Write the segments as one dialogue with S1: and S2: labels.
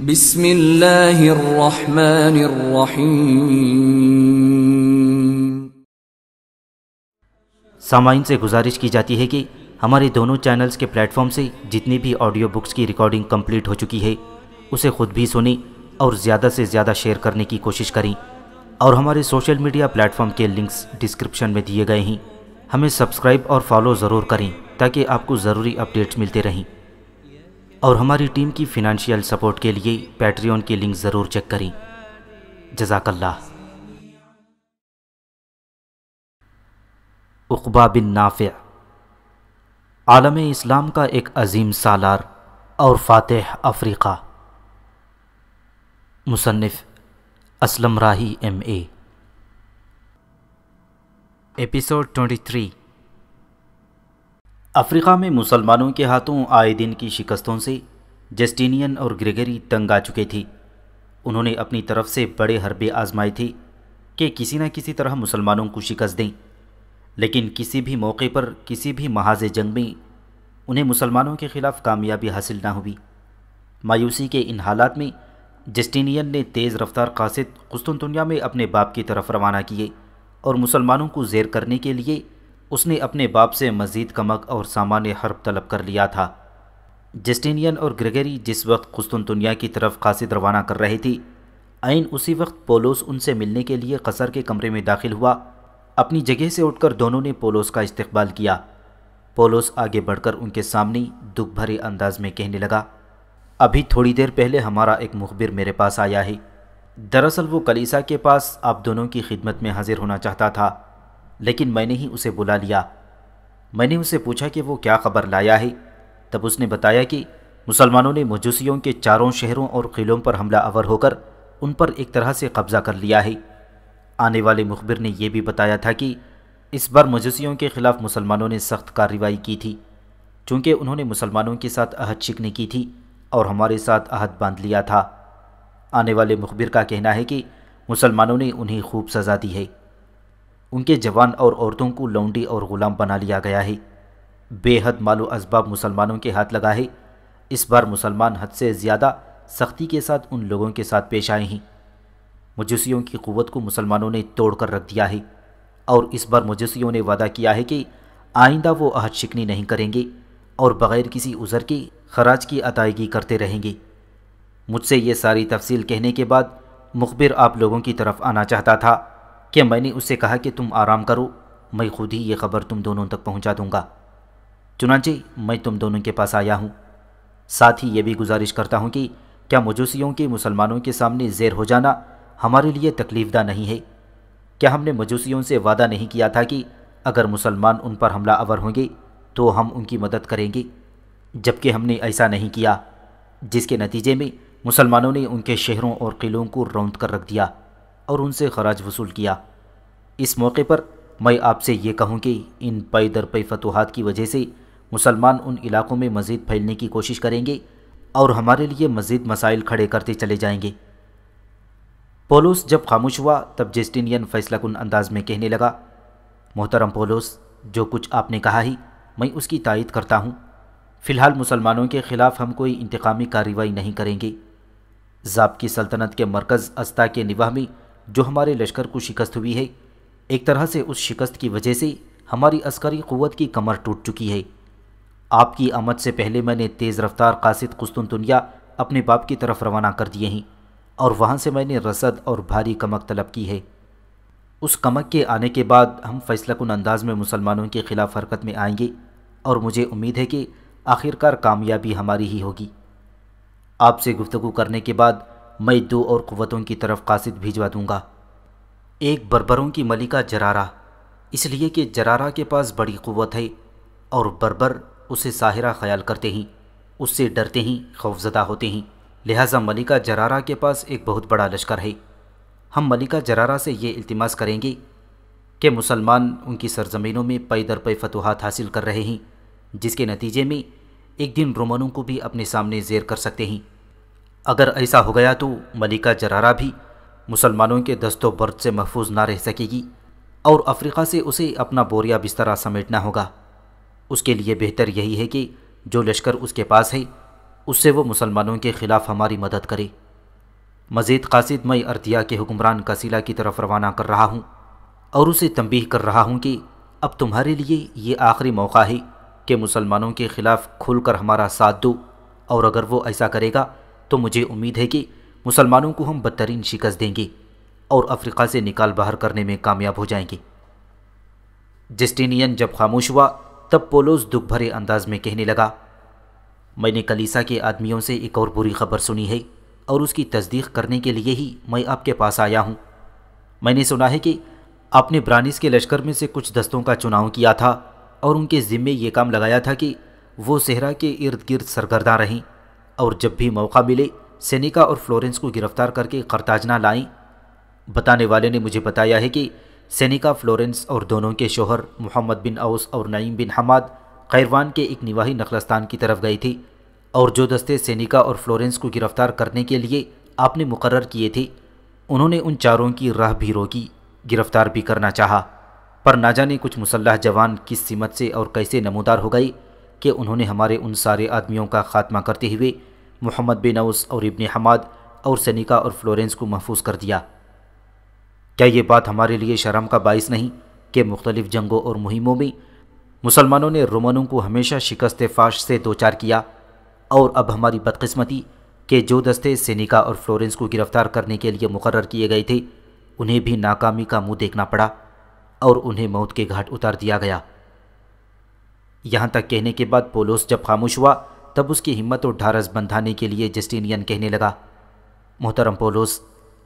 S1: बिस्मिल्लाहिर्रहमानिर्रहीम सामाइन से गुजारिश की जाती है कि हमारे दोनों चैनल्स के प्लेटफॉर्म से जितनी भी ऑडियो बुक्स की रिकॉर्डिंग कंप्लीट हो चुकी है उसे खुद भी सुनें और ज़्यादा से ज़्यादा शेयर करने की कोशिश करें और हमारे सोशल मीडिया प्लेटफॉर्म के लिंक्स डिस्क्रिप्शन में दिए गए हैं हमें सब्सक्राइब और फॉलो ज़रूर करें ताकि आपको ज़रूरी अपडेट्स मिलते रहें और हमारी टीम की फिनंशियल सपोर्ट के लिए पैट्रियन की लिंक ज़रूर चेक करें जजाकल्ला उकबा बिन नाफ़ आलम इस्लाम का एक अजीम सालार और फ़ातह अफ्रीका मुसनफ़ Aslam Rahi M episode twenty three Africa में मुसलमानों के हाथों आए दिन की शिकस्तों से जस्टिनियन और ग्रेगरी तंग आ चुके थे उन्होंने अपनी तरफ से बड़े हरबे आजमाए थे कि किसी न किसी तरह मुसलमानों को शिकस्त दें लेकिन किसी भी मौके पर किसी भी महाज जंग में उन्हें मुसलमानों के ख़िलाफ़ कामयाबी हासिल ना हुई मायूसी के इन हालात में जस्टिनियन ने तेज़ रफ्तार कासिद कुस्तुनतुनिया में अपने बाप की तरफ रवाना किए और मुसलमानों को जेर करने के लिए उसने अपने बाप से मजीद कमक और सामान्य हर्ब तलब कर लिया था जस्टिनियन और ग्रेगरी जिस वक्त दुनिया की तरफ कासिद रवाना कर रही थी आइन उसी वक्त पोलोस उनसे मिलने के लिए कसर के कमरे में दाखिल हुआ अपनी जगह से उठकर दोनों ने पोलोस का इस्तकबाल किया पोलोस आगे बढ़कर उनके सामने दुख भरे अंदाज में कहने लगा अभी थोड़ी देर पहले हमारा एक मुखबिर मेरे पास आया है दरअसल वो कलीसा के पास आप दोनों की खिदमत में हाजिर होना चाहता था लेकिन मैंने ही उसे बुला लिया मैंने उसे पूछा कि वो क्या खबर लाया है तब उसने बताया कि मुसलमानों ने मजूसियों के चारों शहरों और किलों पर हमला अवर होकर उन पर एक तरह से कब्ज़ा कर लिया है आने वाले मुखबिर ने यह भी बताया था कि इस बार मजूसियों के ख़िलाफ़ मुसलमानों ने सख्त कार्रवाई की थी चूँकि उन्होंने मुसलमानों के साथ अहद शिकनी की थी और हमारे साथ अहद बांध लिया था आने वाले मुखबिर का कहना है कि मुसलमानों ने उन्हें खूब सज़ा दी है उनके जवान और औरतों को लौंडी और ग़ुलाम बना लिया गया है बेहद मालो इसबाब मुसलमानों के हाथ लगा है इस बार मुसलमान हद से ज़्यादा सख्ती के साथ उन लोगों के साथ पेश आए हैं मजूसियों की क़वत को मुसलमानों ने तोड़ कर रख दिया है और इस बार मजूसियों ने वादा किया है कि आइंदा वो अहद शिकनी नहीं करेंगे और बग़ैर किसी उज़र के खराज की अदायगी करते रहेंगे मुझसे ये सारी तफसील कहने के बाद मुखबिर आप लोगों की तरफ आना चाहता था कि मैंने उससे कहा कि तुम आराम करो मैं खुद ही ये खबर तुम दोनों तक पहुंचा दूंगा चुनाचे मैं तुम दोनों के पास आया हूँ साथ ही ये भी गुजारिश करता हूँ कि क्या मजूसियों के मुसलमानों के सामने जेर हो जाना हमारे लिए तकलीफदा नहीं है क्या हमने मजूसियों से वादा नहीं किया था कि अगर मुसलमान उन पर हमला अवर होंगे तो हम उनकी मदद करेंगे जबकि हमने ऐसा नहीं किया जिसके नतीजे में मुसलमानों ने उनके शहरों और किलों को रौंद कर रख दिया और उनसे खराज वसूल किया इस मौके पर मैं आपसे ये कहूँ कि इन पै दर पै फतूहत की वजह से मुसलमान उन इलाकों में मज़ीद फैलने की कोशिश करेंगे और हमारे लिए मज़ीद मसाइल खड़े करते चले जाएंगे पोलोस जब खामोश हुआ तब जेस्टिनियन फैसला कुन अंदाज में कहने लगा मोहतरम पोलोस जो कुछ आपने कहा ही मैं उसकी तायद करता हूँ फ़िलहाल मुसलमानों के ख़िलाफ़ हम कोई इंतकामी कार्रवाई नहीं करेंगे जाप की सल्तनत के मरकज़ अस्ता के निवाह में जो हमारे लश्कर को शिकस्त हुई है एक तरह से उस शिकस्त की वजह से हमारी अस्करी क़वत की कमर टूट चुकी है आपकी आमद से पहले मैंने तेज़ रफ्तार कासिद कुस्तुनतुनिया अपने बाप की तरफ रवाना कर दिए हैं और वहाँ से मैंने रसद और भारी कमक तलब की है उस कमक के आने के बाद हम फैसलाकुन अंदाज में मुसलमानों के ख़िलाफ़ हरकत में आएंगे और मुझे उम्मीद है कि आखिरकार कामयाबी हमारी ही होगी आपसे गुफ्तु करने के बाद मैं दो और कुतों की तरफ कासिद भिजवा दूंगा एक बर्बरों की मलिका जरारा इसलिए कि जरारा के पास बड़ी क़वत है और बर्बर उसे साहिरा ख्याल करते ही उससे डरते ही खौफजदा होते ही लिहाजा मलिका जरारा के पास एक बहुत बड़ा लश्कर है हम मलिका जरारा से ये अल्तमास करेंगे कि मुसलमान उनकी सरजमीनों में पै दर पै फतवाहत हासिल कर रहे हैं जिसके नतीजे में एक दिन रोमनों को भी अपने सामने जेर कर सकते हैं अगर ऐसा हो गया तो मलिका जरारा भी मुसलमानों के दस्तों बर्द से महफूज ना रह सकेगी और अफ्रीका से उसे अपना बोरिया बिस्तरा समेटना होगा उसके लिए बेहतर यही है कि जो लश्कर उसके पास है उससे वो मुसलमानों के ख़िलाफ़ हमारी मदद करे मज़ीद कासिद मई अर्तिया के हुक्मरान कसीला की तरफ रवाना कर रहा हूँ और उसे तंबीह कर रहा हूँ कि अब तुम्हारे लिए ये आखिरी मौका है कि मुसलमानों के ख़िलाफ़ खुलकर हमारा साथ दो और अगर वो ऐसा करेगा तो मुझे उम्मीद है कि मुसलमानों को हम बदतरीन शिकस्त देंगे और अफ्रीका से निकाल बाहर करने में कामयाब हो जाएंगे जस्टिनियन जब खामोश हुआ तब पोलोस दुख भरे अंदाज में कहने लगा मैंने कलीसा के आदमियों से एक और बुरी खबर सुनी है और उसकी तस्दीक करने के लिए ही मैं आपके पास आया हूँ मैंने सुना है कि आपने ब्रानिस के लश्कर में से कुछ दस्तों का चुनाव किया था और उनके ज़िम्मे ये काम लगाया था कि वो सेहरा के इर्द गिर्द सरगर्दा रहें और जब भी मौका मिले सेनिका और फ्लोरेंस को गिरफ्तार करके करताजना लाएं बताने वाले ने मुझे बताया है कि सेनिका फ्लोरेंस और दोनों के शोहर मोहम्मद बिन औस और नईम बिन हमाद खैरवान के एक निवाही नखलस्तान की तरफ गई थी और जो दस्ते सैनिका और फ्लोरेंस को गिरफ्तार करने के लिए आपने मुकर किए थे उन्होंने उन चारों की राह भी रोकी गिरफ्तार भी करना चाहा पर ना जाने कुछ मुसल्ह जवान किस सिमत से और कैसे नमोदार हो गई कि उन्होंने हमारे उन सारे आदमियों का खात्मा करते हुए मोहम्मद बिन अउस और इबन हमाद और सनिका और फ्लोरेंस को महफूज कर दिया क्या ये बात हमारे लिए शर्म का बायस नहीं कि मुख्तलिफ़ जंगों और मुहिमों में मुसलमानों ने रोमनों को हमेशा शिकस्त फाश से दो चार किया और अब हमारी बदकस्मती के जो दस्ते सेनिका और फ्लोरेंस को गिरफ्तार करने के लिए मुकर किए गए थे उन्हें भी नाकामी का मुंह देखना पड़ा और उन्हें मौत के घाट उतार दिया गया यहाँ तक कहने के बाद पोलोस जब खामोश हुआ तब उसकी हिम्मत और ढारस बंधाने के लिए जस्टिनियन कहने लगा मोहतरम पोलोस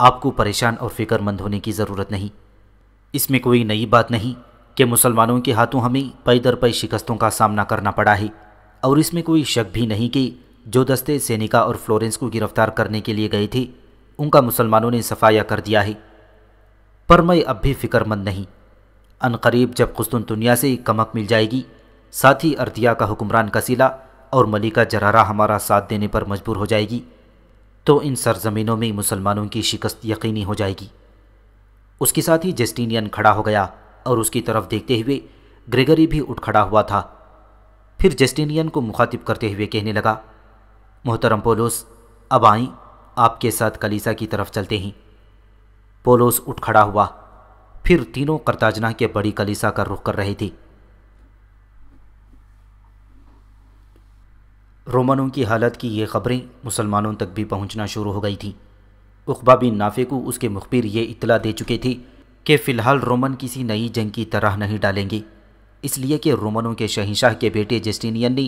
S1: आपको परेशान और फिक्रमंद होने की ज़रूरत नहीं इसमें कोई नई बात नहीं कि मुसलमानों के हाथों हमें पै दर पै शिकस्तों का सामना करना पड़ा है और इसमें कोई शक भी नहीं कि जो दस्ते सैनिका और फ्लोरेंस को गिरफ्तार करने के लिए गए थे उनका मुसलमानों ने सफाया कर दिया है पर मैं अब भी फिक्रमंद नहीं अनकरीब जब कुस्तुन दुनिया से कमक मिल जाएगी साथ ही अर्दिया का हुक्मरान कसीला और मलिका जरारा हमारा साथ देने पर मजबूर हो जाएगी तो इन सरजमीनों में मुसलमानों की शिकस्त यकीनी हो जाएगी उसके साथ ही जस्टिनियन खड़ा हो गया और उसकी तरफ देखते हुए ग्रेगरी भी उठ खड़ा हुआ था फिर जस्टिनियन को मुखातिब करते हुए कहने लगा मोहतरम पोलोस अब आई आपके साथ कलीसा की तरफ चलते हैं पोलोस उठ खड़ा हुआ फिर तीनों करताजना के बड़ी कलीसा का रुख कर रहे थी रोमनों की हालत की ये खबरें मुसलमानों तक भी पहुंचना शुरू हो गई थी उकबा बिन नाफे को उसके मुखबिर ये इतला दे चुके थे कि फ़िलहाल रोमन किसी नई जंग की तरह नहीं डालेंगे इसलिए कि रोमनों के शहनशाह के बेटे जस्टिनियन ने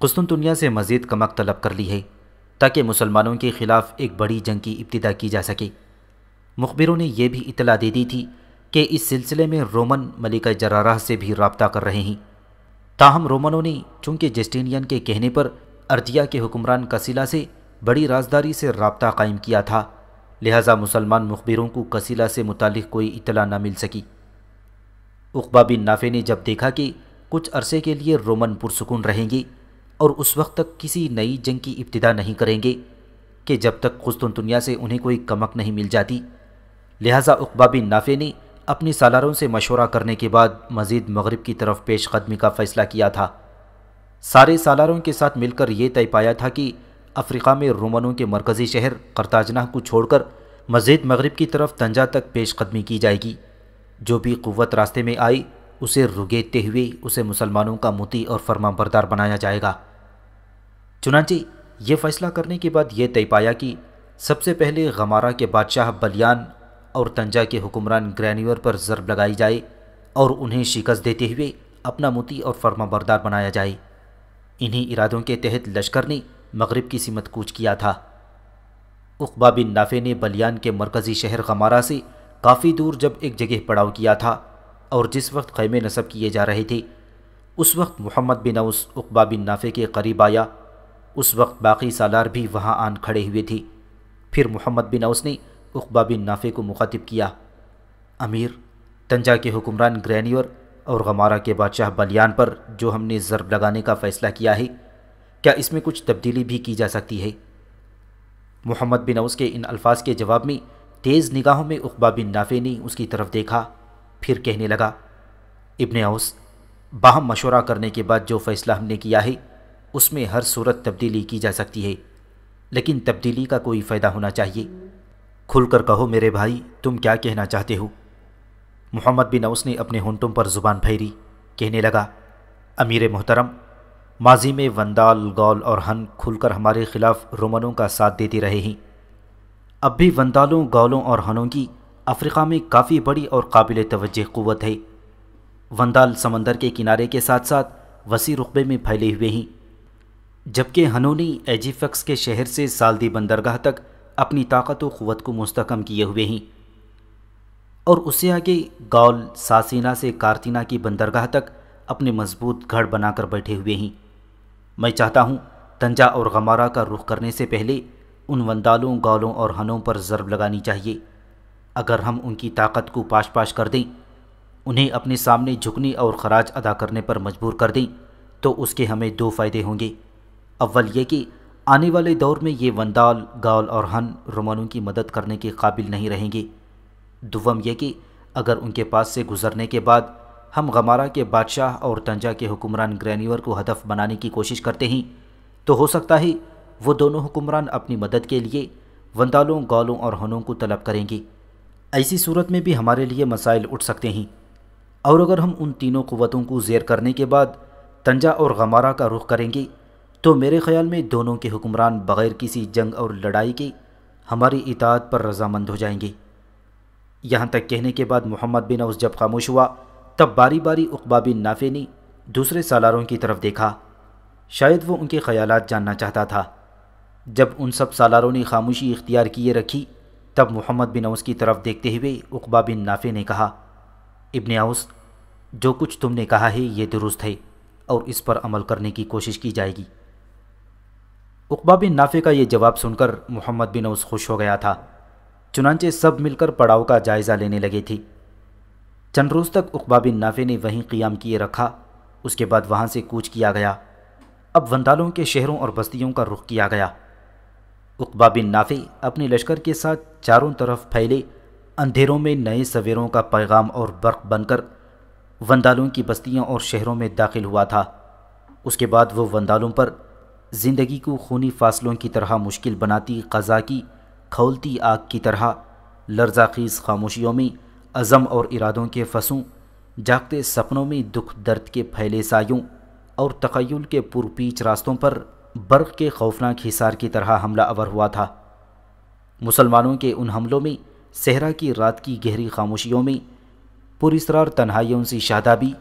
S1: कुस्तुनतुनिया से मज़ीद कमक तलब कर ली है ताकि मुसलमानों के ख़िलाफ़ एक बड़ी जंग की इब्तदा की जा सके मुखबिरों ने यह भी इतला दे दी थी कि इस सिलसिले में रोमन मलिका जरारा से भी रबता कर रहे हैं ताहम रोमनों ने चूंकि जस्टिनियन के कहने पर अर्जिया के हुक्मरान कसीला से बड़ी राजदारी से रबता कायम किया था लिहाजा मुसलमान मुखबिरों को कसीला से मुतल कोई इतला न मिल सकी उकबा बिन नाफे ने जब देखा कि कुछ अरसे के लिए रोमन पुरसकून रहेंगे और उस वक्त तक किसी नई जंग की इब्तदा नहीं करेंगे कि जब तक खुस्तुन दुनिया से उन्हें कोई कमक नहीं मिल जाती लिहाजा उकबा बिन नाफे ने अपने सालारों से मशवरा करने के बाद मजीद मगरब की तरफ पेश कदमी का फैसला किया था सारे सालारों के साथ मिलकर यह तय पाया था कि अफ्रीका में रोमनों के मरकज़ी शहर करताजना को छोड़कर मजीद मगरब की तरफ तंजा तक पेश कदमी की जाएगी जो भी क़वत रास्ते में आई उसे रुगेते हुए उसे मुसलमानों का मोती और फरमा बरदार बनाया जाएगा चुनाचे ये फैसला करने के बाद यह तय पाया कि सबसे पहले गमारा के बादशाह बलियान और तंजा के हुक्मरान ग्रैन्यूअर पर ज़रब लगाई जाए और उन्हें शिकस्त देते हुए अपना मुती और फर्माबरदार बनाया जाए इन्हीं इरादों के तहत लश्कर ने मगरब की सिमत कूच किया था उकबा बिन नाफे ने बलियान के मरकज़ी शहर गमारा से काफ़ी दूर जब एक जगह पड़ाव किया था और जिस वक्त खैमे नस्ब किए जा रहे थे उस वक्त मोहम्मद बिन औस उकबा बिन नाफे के करीब आया उस वक्त बाकी सालार भी वहाँ आन खड़े हुए थे फिर मोहम्मद बिन औस ने उकबा बिन नाफे को मुखातिब किया अमीर तंजा के हुक्मरान ग्रैनियर और गमारा के बादशाह बलियान पर जो हमने ज़रब लगाने का फ़ैसला किया है क्या इसमें कुछ तब्दीली भी की जा सकती है मोहम्मद बिन औस के इन अल्फाज के जवाब में तेज़ निगाहों में उकबा बिन नाफे ने उसकी तरफ देखा फिर कहने लगा इबन अवस बाहम मशवरा करने के बाद जो फ़ैसला हमने किया है उसमें हर सूरत तब्दीली की जा सकती है लेकिन तब्दीली का कोई फ़ायदा होना चाहिए खुलकर कहो मेरे भाई तुम क्या कहना चाहते हो मोहम्मद बिन औस ने अपने होंटों पर ज़ुबान फेरी कहने लगा अमीर मोहतरम माजी में वंदाल गौल और हन खुलकर हमारे खिलाफ रोमनों का साथ देते रहे हैं अब भी वंदालों गौलों और हनों की अफ्रीका में काफ़ी बड़ी और काबिल तवज्जह क़वत है वंदाल समंदर के किनारे के साथ साथ वसी रुकबे में फैले हुए हैं जबकि हनों ने एजिफक्स के शहर से सालदी बंदरगाह तक अपनी ताकत व क़वत को मुस्तकम किए हुए हैं और उससे आगे गौल सासीना से कारतीना की बंदरगाह तक अपने मजबूत घड़ बनाकर बैठे हुए हैं मैं चाहता हूँ तंजा और गमारा का रुख करने से पहले उन वंदालों गौलों और हनों पर ज़रब लगानी चाहिए अगर हम उनकी ताकत को पाश पाश कर दें उन्हें अपने सामने झुकने और खराज अदा करने पर मजबूर कर दें तो उसके हमें दो फ़ायदे होंगे अव्वल ये कि आने वाले दौर में ये वंदाल गाल और हन रोमनों की मदद करने के काबिल नहीं रहेंगे दुवम यह कि अगर उनके पास से गुजरने के बाद हम गमारा के बादशाह और तंजा के हुक्मरान ग्रैनियर को हदफ बनाने की कोशिश करते हैं तो हो सकता है वो दोनों हुक्मरान अपनी मदद के लिए वंदालों गालों और हनों को तलब करेंगे ऐसी सूरत में भी हमारे लिए मसाइल उठ सकते हैं और अगर हम उन तीनों क़वतों को जेर करने के बाद तंजा और गमारा का रुख करेंगे तो मेरे ख्याल में दोनों के हुक्मरान बग़ैर किसी जंग और लड़ाई के हमारी इताद पर रजामंद हो जाएंगे यहाँ तक कहने के बाद मोहम्मद बिन औस जब खामोश हुआ तब बारी बारी उकबा बिन नाफे ने दूसरे सालारों की तरफ देखा शायद वो उनके ख्याल जानना चाहता था जब उन सब सालारों ने खामोशी इख्तियार किए रखी तब मोहम्मद बिन औस की तरफ देखते हुए उकबा बिन नाफे ने कहा इबन औस जो कुछ तुमने कहा है ये दुरुस्त है और इस पर अमल करने की कोशिश की जाएगी उकबा बिन नाफे का ये जवाब सुनकर मोहम्मद बिन उस खुश हो गया था चुनाचे सब मिलकर पड़ाव का जायज़ा लेने लगी थी चंद रोज़ तक उकबा बिन नाफे ने वहीं क़ियाम किए रखा उसके बाद वहाँ से कूच किया गया अब वंदालों के शहरों और बस्तियों का रुख किया गया उकबा बिन नाफे अपने लश्कर के साथ चारों तरफ फैले अंधेरों में नए सवेरों का पैगाम और बर्क बनकर वंदालों की बस्तियों और शहरों में दाखिल हुआ था उसके बाद वो वंदालों पर ज़िंदगी को खूनी फासलों की तरह मुश्किल बनाती क़ज़ा की खौलती आग की तरह लर्जाखीज़ खामोशियों में अज़म और इरादों के फसों जागते सपनों में दुख दर्द के फैले सायों और तखयल के पुरपीच रास्तों पर बर्फ़ के खौफनाक हिसार की तरह हमला अवर हुआ था मुसलमानों के उन हमलों में सहरा की रात की गहरी खामोशियों में पुरस्रार तन्हाइयों से शादाबी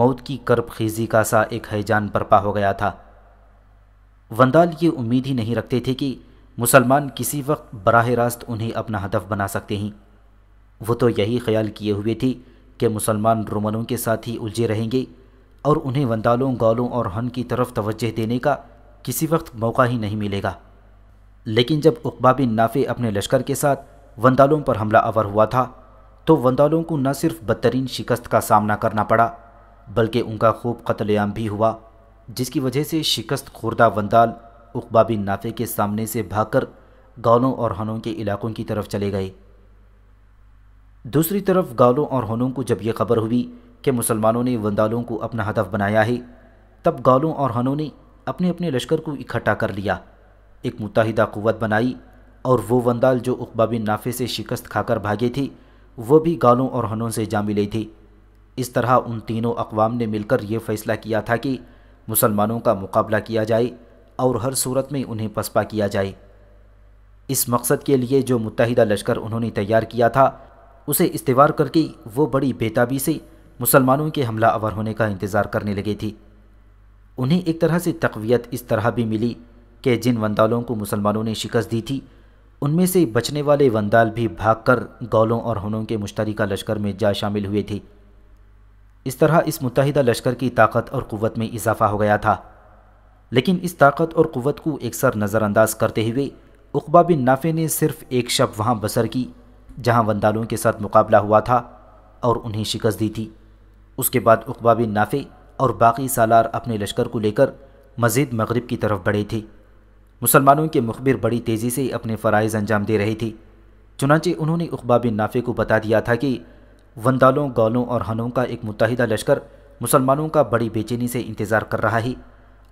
S1: मौत की कर्ब खीजी का सा एक हैजान बर्पा हो गया था वंदाल ये उम्मीद ही नहीं रखते थे कि मुसलमान किसी वक्त बराह रास्त उन्हें अपना हदफ बना सकते हैं वो तो यही ख्याल किए हुए थे कि मुसलमान रोमनों के साथ ही उलझे रहेंगे और उन्हें वंदालों गौलों और हन की तरफ तवज्जह देने का किसी वक्त मौका ही नहीं मिलेगा लेकिन जब उकबा बिन नाफे अपने लश्कर के साथ वंदालों पर हमला अवर हुआ था तो वंदालों को न सिर्फ बदतरीन शिकस्त का सामना करना पड़ा बल्कि उनका खूब कत्लेआम भी हुआ जिसकी वजह से शिकस्त खुर्दा वंदाल उकबा बिन नाफे के सामने से भागकर गालों और हनों के इलाकों की तरफ चले गए दूसरी तरफ गालों और हनों को जब यह खबर हुई कि मुसलमानों ने वंदालों को अपना हदफ बनाया है तब गालों और हनों ने अपने अपने लश्कर को इकट्ठा कर लिया एक मुतहदा क़वत बनाई और वो वंदाल जो उकबा बिन नाफे से शिकस्त खाकर भागे थे वो भी गालों और हनों से जा मिले थे इस तरह उन तीनों अकवाम ने मिलकर यह फ़ैसला किया था कि मुसलमानों का मुकाबला किया जाए और हर सूरत में उन्हें पसपा किया जाए इस मकसद के लिए जो मुतहदा लश्कर उन्होंने तैयार किया था उसे इस्तेवार करके वो बड़ी बेताबी से मुसलमानों के हमला अवर होने का इंतज़ार करने लगे थी उन्हें एक तरह से तकवीत इस तरह भी मिली कि जिन वंदालों को मुसलमानों ने शिकस्त दी थी उनमें से बचने वाले वंदाल भी भागकर गौलों और हनों के मुश्तरक लश्कर में जा शामिल हुए थे इस तरह इस मुतहदा लश्कर की ताकत और क़वत में इजाफा हो गया था लेकिन इस ताकत और क़वत को अक्सर नज़रअंदाज करते हुए उकबा बिन नाफे ने सिर्फ एक शब वहाँ बसर की जहाँ वंदालों के साथ मुकाबला हुआ था और उन्हें शिकस्त दी थी उसके बाद उकबा बिन नाफे और बाकी सालार अपने लश्कर को लेकर मज़ीद मगरब की तरफ बढ़े थे मुसलमानों के मुखबिर बड़ी तेज़ी से अपने फ़रज़ अंजाम दे रहे थे चुनाचे उन्होंने उकबा बिन नाफे को बता दिया था कि वंदालों गौलों और हनों का एक मुतहदा लश्कर मुसलमानों का बड़ी बेचैनी से इंतज़ार कर रहा है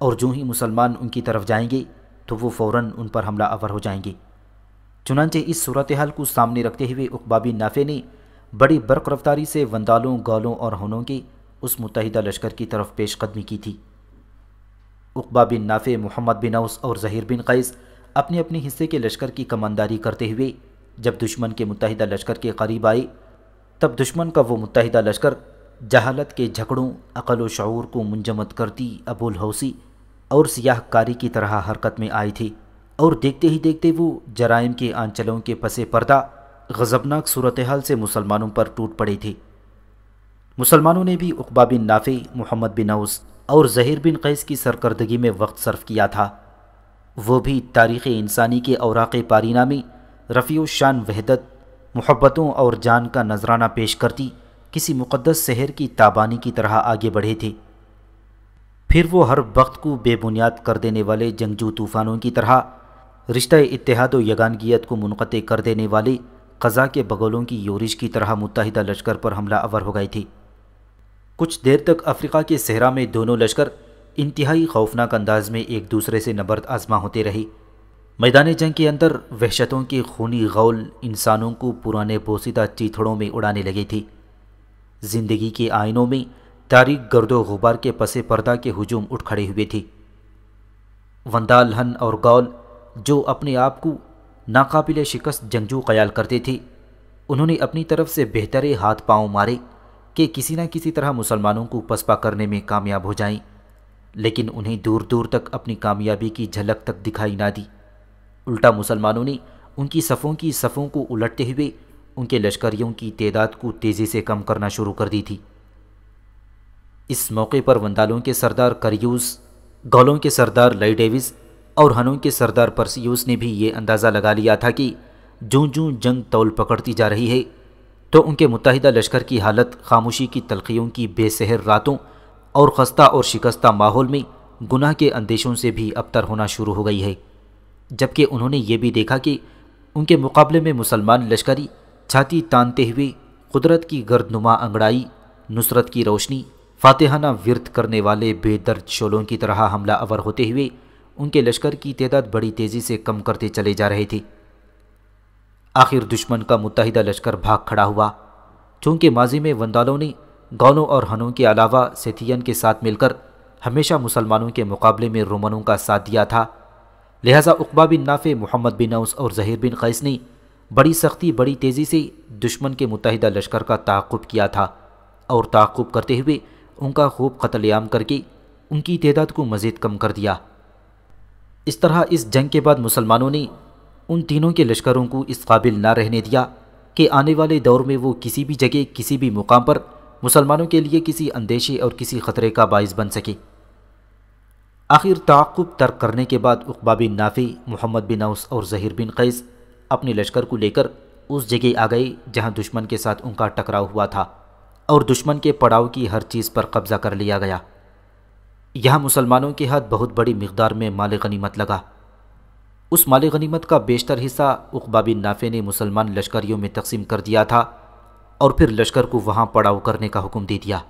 S1: और जो ही मुसलमान उनकी तरफ जाएंगे तो वो फ़ौर उन पर हमला आवर हो जाएंगे चुनानचे इस सूरत हाल को सामने रखते हुए उकबाबी नाफे ने बड़ी बर्क रफ्तारी से वंदालों गौलों और हनों की उस मुतहदा लश्कर की तरफ पेशकदमी की थी उकबा बिन नाफे मोहम्मद बिन औस और जहीर बिन कैस अपने अपने हिस्से के लश्कर की कमानदारी करते हुए जब दुश्मन के मुतहदा लश्कर के करीब आए तब दुश्मन का वो मुतहदा लश्कर जहालत के झगड़ों अकल व शूर को मुंजमद करती अबुल हौसी और सियाहकारी की तरह हरकत में आई थी और देखते ही देखते वो जराइम के आंचलों के पसे पर्दा गजबनाक सूरत हाल से मुसलमानों पर टूट पड़ी थी मुसलमानों ने भी उकबा बिन नाफे मोहम्मद बिन औस और जहीर बिन कैस की सरकर्दगी में वक्त सर्फ किया था वो भी तारीख़ इंसानी के औराक पारीना में रफ़ी शान वहदत मोहब्बतों और जान का नजराना पेश करती किसी मुकद्दस शहर की ताबानी की तरह आगे बढ़े थे फिर वो हर वक्त को बेबुनियाद कर देने वाले जंगजू तूफ़ानों की तरह रिश्ता इतिहाद यगानगियत को मुनक़ कर देने वाले क़ज़ा के बगलों की योरिश की तरह मुतहदा लश्कर पर हमला अवर हो गए थे कुछ देर तक अफ्रीका के सहरा में दोनों लश्कर इंतहाई खौफनाक अंदाज में एक दूसरे से नबर्द आजमा होते रहे मैदान जंग के अंदर वहशतों की खूनी गौल इंसानों को पुराने बोसीदा चीथड़ों में उड़ाने लगी थी ज़िंदगी के आयनों में तारीख गर्दो गुबार के पसे पर्दा के हजूम उठ खड़े हुए वंदा वंदालहन और गौल जो अपने आप को नाकाबिल शिकस्त जंगजू ख्याल करते थे उन्होंने अपनी तरफ से बेहतरे हाथ पांव मारे कि किसी न किसी तरह मुसलमानों को पसपा करने में कामयाब हो जाएं, लेकिन उन्हें दूर दूर तक अपनी कामयाबी की झलक तक दिखाई ना दी उल्टा मुसलमानों ने उनकी सफ़ों की सफ़ों को उलटते हुए उनके लश्करियों की तदाद को तेज़ी से कम करना शुरू कर दी थी इस मौके पर वंदालों के सरदार करियूस गौलों के सरदार लई डेविस और हनों के सरदार परसियूस ने भी ये अंदाज़ा लगा लिया था कि जूं जूं जंग तौल पकड़ती जा रही है तो उनके मुतहदा लश्कर की हालत खामोशी की तलखियों की बेसहर रातों और खस्ता और शिकस्ता माहौल में गुनाह के अंदेशों से भी अबतर होना शुरू हो गई है जबकि उन्होंने ये भी देखा कि उनके मुकाबले में मुसलमान लश्करी छाती तानते हुए कुदरत की गर्दनुमा अंगड़ाई नुसरत की रोशनी फातहाना विरत करने वाले बेदर्द शोलों की तरह हमला अवर होते हुए उनके लश्कर की तदाद बड़ी तेज़ी से कम करते चले जा रहे थे आखिर दुश्मन का मुतहदा लश्कर भाग खड़ा हुआ चूंकि माजी में वंदालों ने गौलों और हनों के अलावा सेथियन के साथ मिलकर हमेशा मुसलमानों के मुकाबले में रोमनों का साथ दिया था लिहाजा उकबा बिन नाफे मोहम्मद बिन अउस और जहीर बिन कैस ने बड़ी सख्ती बड़ी तेज़ी से दुश्मन के मुतहदा लश्कर का ताकुब किया था और ताकुब करते हुए उनका खूब कतलेआम करके उनकी तदाद को मज़ीद कम कर दिया इस तरह इस जंग के बाद मुसलमानों ने उन तीनों के लश्करों को इस काबिल ना रहने दिया कि आने वाले दौर में वो किसी भी जगह किसी भी मुकाम पर मुसलमानों के लिए किसी अंदेशे और किसी ख़तरे का बायस बन सके आखिर ताकुब तर्क करने के बाद उकबा बिन नाफी मोहम्मद बिन औस और ज़हिर बिन कैस अपने लश्कर को लेकर उस जगह आ गई जहां दुश्मन के साथ उनका टकराव हुआ था और दुश्मन के पड़ाव की हर चीज़ पर कब्ज़ा कर लिया गया यहाँ मुसलमानों के हाथ बहुत बड़ी मकदार में माल गनीमत लगा उस माल गनीमत का बेशतर हिस्सा उकबा बिन नाफे ने मुसलमान लश्करियों में तकसीम कर दिया था और फिर लश्कर को वहाँ पड़ाव करने का हुक्म दे दिया